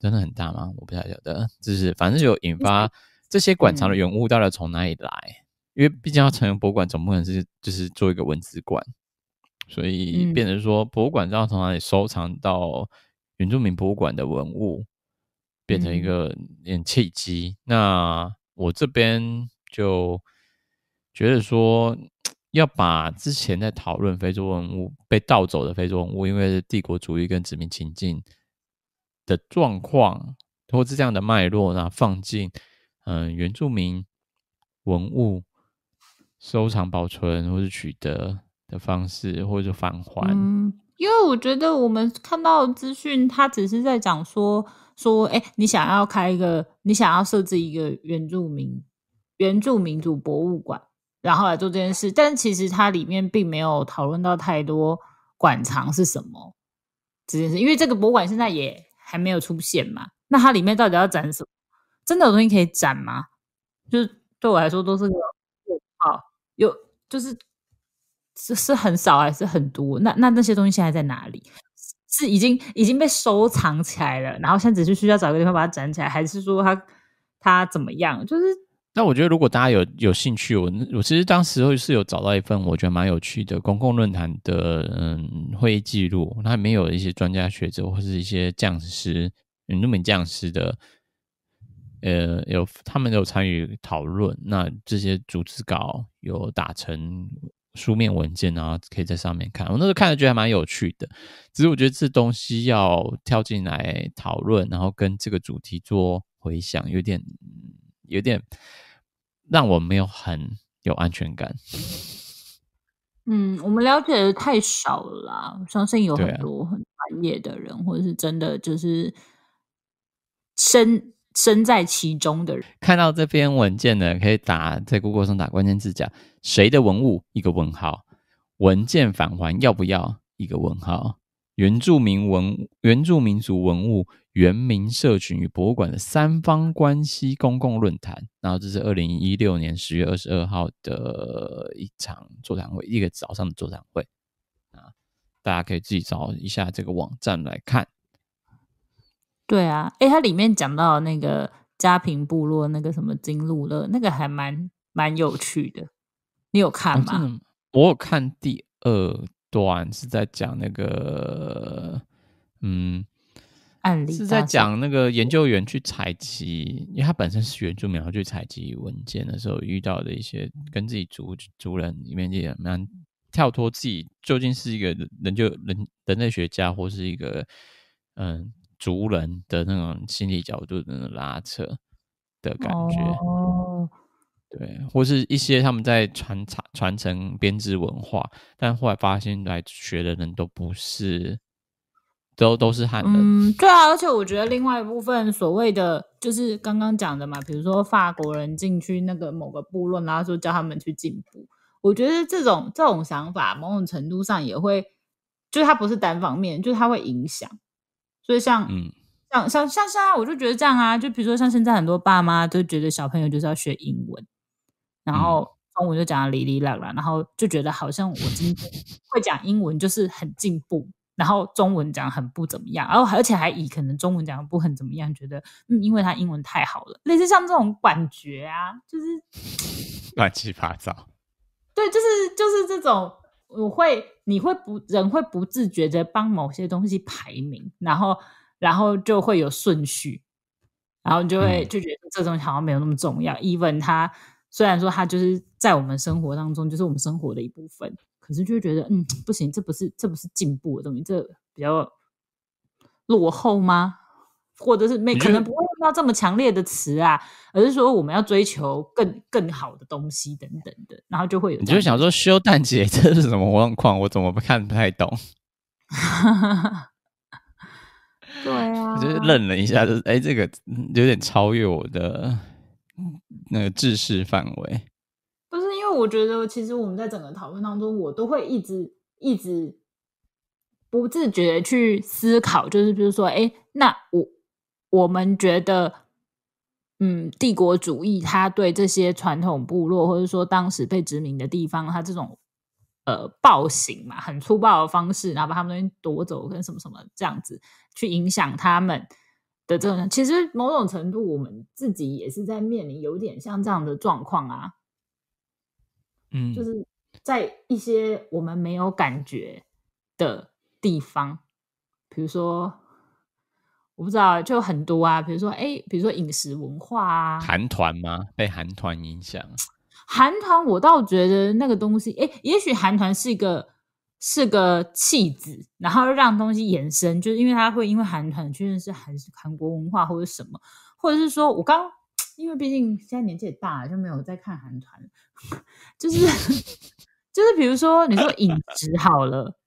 真的很大吗？我不太晓得，就是反正就引发这些馆藏的文物到底从哪里来。因为毕竟要成为博物馆，总不可能是就是做一个文字馆，所以变成说博物馆要从哪里收藏到原住民博物馆的文物，变成一个一点契机。那我这边就觉得说，要把之前在讨论非洲文物被盗走的非洲文物，因为是帝国主义跟殖民情境的状况，或是这样的脉络，然后放进嗯原住民文物。收藏、保存或者取得的方式，或者返还。因为我觉得我们看到资讯，它只是在讲说说，哎，你想要开一个，你想要设置一个原住民原住民族博物馆，然后来做这件事。但其实它里面并没有讨论到太多馆藏是什么这件事，因为这个博物馆现在也还没有出现嘛。那它里面到底要展什么？真的有东西可以展吗？就是对我来说都是。有就是是是很少还是很多？那那那些东西现在在哪里？是已经已经被收藏起来了，然后现在只是需要找个地方把它展起来，还是说它它怎么样？就是那我觉得如果大家有有兴趣，我我其实当时是有找到一份我觉得蛮有趣的公共论坛的嗯会议记录，那里面有一些专家学者或是一些讲师，嗯，入门讲师的。呃，有他们有参与讨论，那这些主织稿有打成书面文件然后可以在上面看。我那时候看了觉得还蛮有趣的，只是我觉得这东西要跳进来讨论，然后跟这个主题做回响，有点有点让我没有很有安全感。嗯，我们了解的太少了，我相信有很多很专业的人，或者是真的就是深。身在其中的人看到这篇文件呢，可以打在 Google 上打关键字，讲谁的文物？一个问号，文件返还要不要？一个问号，原住民文原住民族文物、原民社群与博物馆的三方关系公共论坛。然后这是二零一六年十月二十二号的一场座谈会，一个早上的座谈会啊，大家可以自己找一下这个网站来看。对啊，哎，它里面讲到那个家平部落那个什么金鹿了，那个还蛮蛮有趣的，你有看吗？我有看第二段，是在讲那个嗯案例，是在讲那个研究员去采集，因为他本身是原住民，去采集文件的时候遇到的一些跟自己族族人里面也蛮跳脱自己究竟是一个人就人人类学家或是一个嗯。族人的那种心理角度的拉扯的感觉，对，或是一些他们在传承、传承编织文化，但后来发现来学的人都不是，都都是汉人。嗯，对啊，而且我觉得另外一部分所谓的就是刚刚讲的嘛，比如说法国人进去那个某个部落，然后说叫他们去进步，我觉得这种这种想法某种程度上也会，就是它不是单方面，就是它会影响。所以像，像像像莎，啊，我就觉得这样啊。就比如说像现在很多爸妈都觉得小朋友就是要学英文，然后中文就讲的哩里啦，啦，然后就觉得好像我今天会讲英文就是很进步，然后中文讲很不怎么样，然后而且还以可能中文讲不很怎么样，觉得嗯，因为他英文太好了，类似像这种感觉啊，就是乱七八糟，对，就是就是这种。我会，你会不人会不自觉的帮某些东西排名，然后，然后就会有顺序，然后就会就觉得这东西好像没有那么重要。even 他虽然说他就是在我们生活当中，就是我们生活的一部分，可是就会觉得，嗯，不行，这不是，这不是进步的东西，这比较落后吗？或者是没可能不会。到这么强烈的词啊，而是说我们要追求更更好的东西等等的，然后就会有。你就想说，修蛋姐这是什么状况？我怎么看不太懂。对啊，就是愣了一下，就哎，这个有点超越我的那个知识范围。不是因为我觉得，其实我们在整个讨论当中，我都会一直一直不自觉去思考，就是比如说，哎，那我。我们觉得，嗯，帝国主义他对这些传统部落，或者说当时被殖民的地方，他这种呃暴行嘛，很粗暴的方式，然后把他们东西夺走，跟什么什么这样子去影响他们的这种，其实某种程度我们自己也是在面临有点像这样的状况啊。嗯，就是在一些我们没有感觉的地方，比如说。我不知道，就很多啊，比如说，哎，比如说饮食文化啊，韩团吗？被韩团影响？韩团我倒觉得那个东西，哎，也许韩团是一个是个弃子，然后让东西延伸，就是因为他会因为韩团去认识韩韩国文化或者什么，或者是说我刚因为毕竟现在年纪也大了，就没有再看韩团，就是 就是比如说你说饮食好了，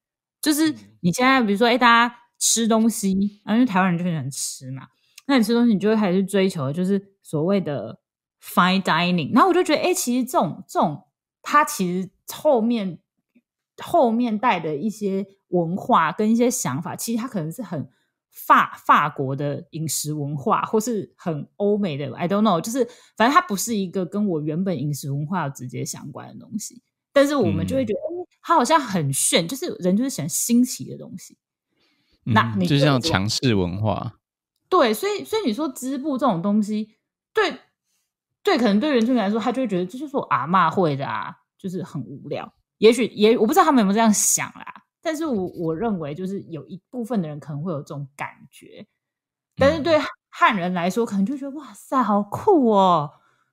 就是你现在比如说，哎，大家。吃东西，啊、因为台湾人就很喜欢吃嘛。那你吃东西，你就会开始追求就是所谓的 fine dining。然后我就觉得，哎，其实这种这种，它其实后面后面带的一些文化跟一些想法，其实它可能是很法法国的饮食文化，或是很欧美的。I don't know，就是反正它不是一个跟我原本饮食文化有直接相关的东西。但是我们就会觉得，哎，它好像很炫，就是人就是喜欢新奇的东西。那就像强势文化，对，所以所以你说织布这种东西，对对，可能对原住民来说，他就会觉得就是说阿妈会的啊，就是很无聊。也许也我不知道他们有没有这样想啦，但是我我认为就是有一部分的人可能会有这种感觉。但是对汉人来说，可能就觉得哇塞，好酷哦，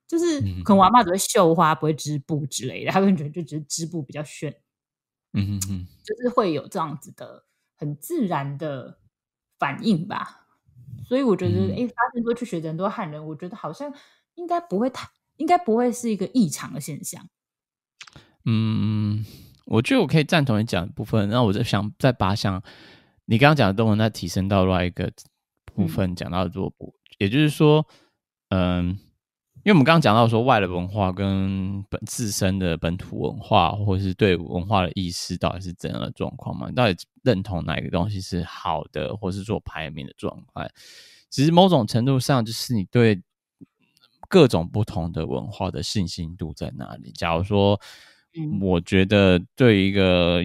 就是可能阿妈只会绣花，不会织布之类的，他们觉得就觉得织布比较炫，嗯哼哼，就是会有这样子的。很自然的反应吧，所以我觉得，哎，发生过去学很多汉人，我觉得好像应该不会太，应该不会是一个异常的现象。嗯，我觉得我可以赞同你讲部分，那我就想再把想你刚刚讲的东文再提升到另外一个部分，讲到如果，也就是说，嗯。因为我们刚刚讲到说，外来文化跟本自身的本土文化，或者是对文化的意识，到底是怎样的状况嘛？你到底认同哪一个东西是好的，或是做排名的状况？其实某种程度上，就是你对各种不同的文化的信心度在哪里。假如说，我觉得对一个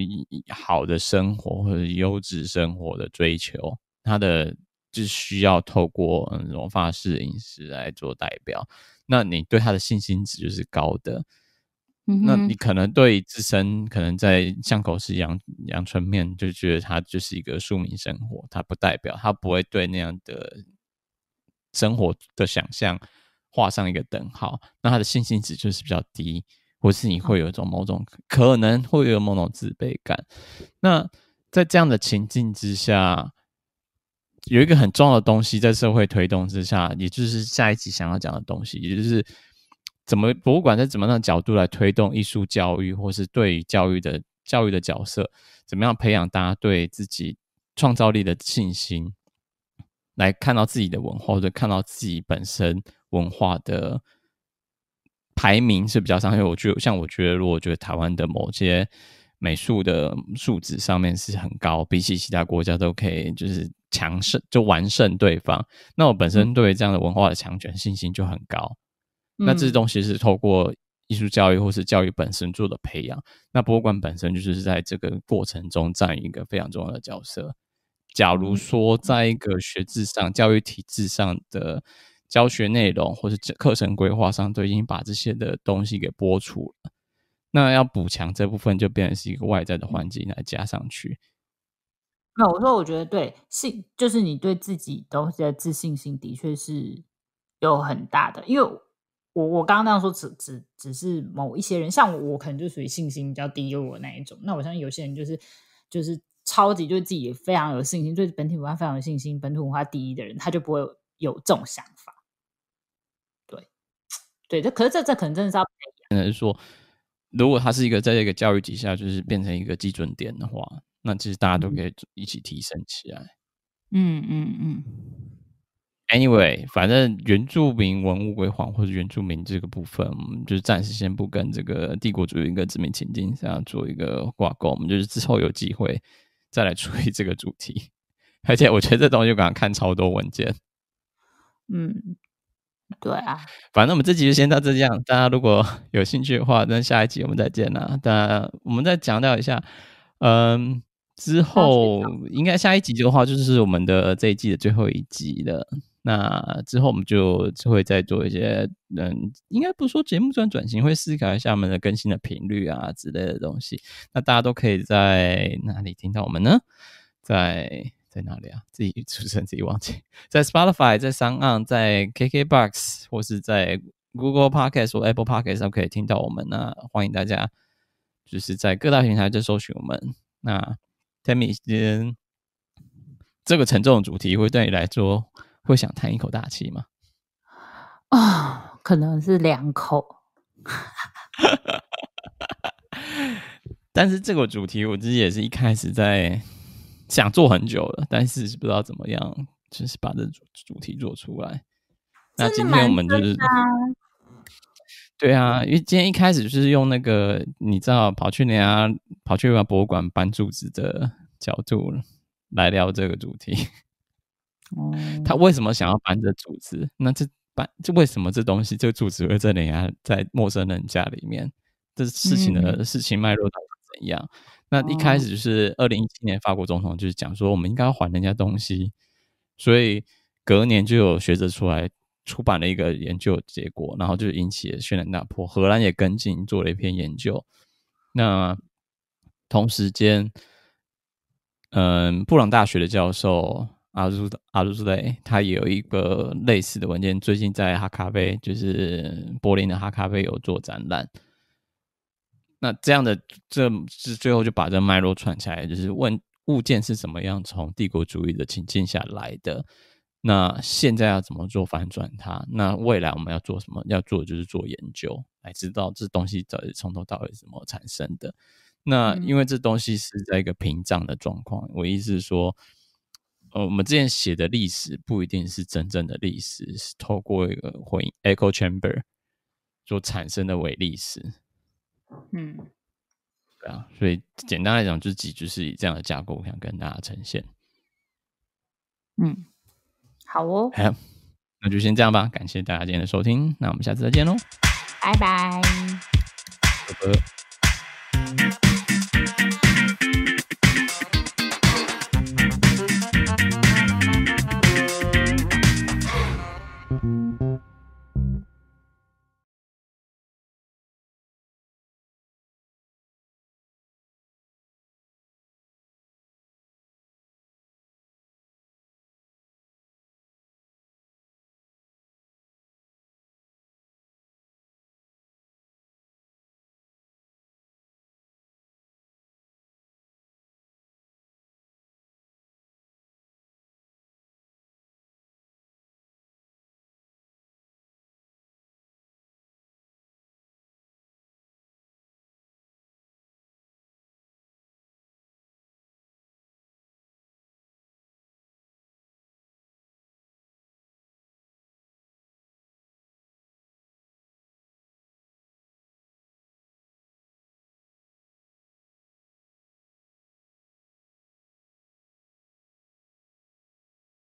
好的生活或者优质生活的追求，它的就需要透过罗发摄影食来做代表。那你对他的信心值就是高的，那你可能对自身可能在巷口是阳阳春面就觉得它就是一个庶民生活，它不代表他不会对那样的生活的想象画上一个等号，那他的信心值就是比较低，或是你会有一种某种可能会有某种自卑感。那在这样的情境之下。有一个很重要的东西在社会推动之下，也就是下一集想要讲的东西，也就是怎么博物馆在怎么样的角度来推动艺术教育，或是对于教育的教育的角色，怎么样培养大家对自己创造力的信心，来看到自己的文化，或者看到自己本身文化的排名是比较上。因为我觉得，像我觉得，如果觉得台湾的某些。美术的素质上面是很高，比起其他国家都可以就是强胜，就完胜对方。那我本身对这样的文化的强权信心就很高。那这东西是透过艺术教育或是教育本身做的培养。那博物馆本身就是在这个过程中占一个非常重要的角色。假如说在一个学制上、教育体制上的教学内容或是课程规划上，都已经把这些的东西给播出了。那要补强这部分，就变成是一个外在的环境来加上去。那我说，我觉得对性就是你对自己东西的自信心，的确是有很大的。因为我我刚刚那样说，只只只是某一些人，像我可能就属于信心比较低落那一种。那我相信有些人就是就是超级，对自己非常有信心，对本土文化非常有信心，本土文化第一的人，他就不会有这种想法。对，对，这可是这这可能真的是要可能说。如果它是一个在这个教育底下，就是变成一个基准点的话，那其实大家都可以一起提升起来。嗯嗯嗯。Anyway，反正原住民文物归还或者原住民这个部分，我们就是暂时先不跟这个帝国主义一殖民情境下做一个挂钩。我们就是之后有机会再来处理这个主题。而且我觉得这东西我刚看超多文件。嗯。对啊，反正我们这集就先到这样。大家如果 有兴趣的话，那下一集我们再见啦。那我们再强调一下，嗯，之后应该下一集的话，就是我们的这一季的最后一集了。那之后我们就会再做一些，嗯，应该不说节目转转型，会思考一下我们的更新的频率啊之类的东西。那大家都可以在哪里听到我们呢？在在哪里啊？自己主持人自己忘记，在 Spotify、在商岸、在 KKBox 或是在 Google Podcast 或 Apple Podcast 上可以听到我们。那欢迎大家，就是在各大平台在搜寻我们。那 Tammy，今天这个沉重的主题会对你来说会想叹一口大气吗？啊，可能是两口。但是这个主题我自己也是一开始在。想做很久了，但是不知道怎么样，就是把这主主题做出来。那今天我们就是，对啊，因为今天一开始就是用那个你知道跑去人家跑去博物馆搬柱子的角度来聊这个主题。哦，他为什么想要搬这柱子？那这搬这为什么这东西这柱子会在人家在陌生人家里面？这事情的事情脉络到底怎样？那一开始就是二零一七年，法国总统就是讲说，我们应该要还人家东西，所以隔年就有学者出来出版了一个研究结果，然后就引起了轩然大波。荷兰也跟进做了一篇研究。那同时间，嗯，布朗大学的教授阿朱阿朱斯雷他也有一个类似的文件，最近在哈咖啡，就是柏林的哈咖啡有做展览。那这样的，这是最后就把这脉络串起来，就是问物件是怎么样从帝国主义的情境下来的。那现在要怎么做反转它？那未来我们要做什么？要做就是做研究，来知道这东西到底从头到尾怎么产生的。那因为这东西是在一个屏障的状况，我意思是说，呃，我们之前写的历史不一定是真正的历史，是透过一个回 echo chamber 所产生的伪历史。嗯，对啊，所以简单来讲，就是几，就是以这样的架构，我想跟大家呈现。嗯，好哦，好，那就先这样吧，感谢大家今天的收听，那我们下次再见喽，拜拜。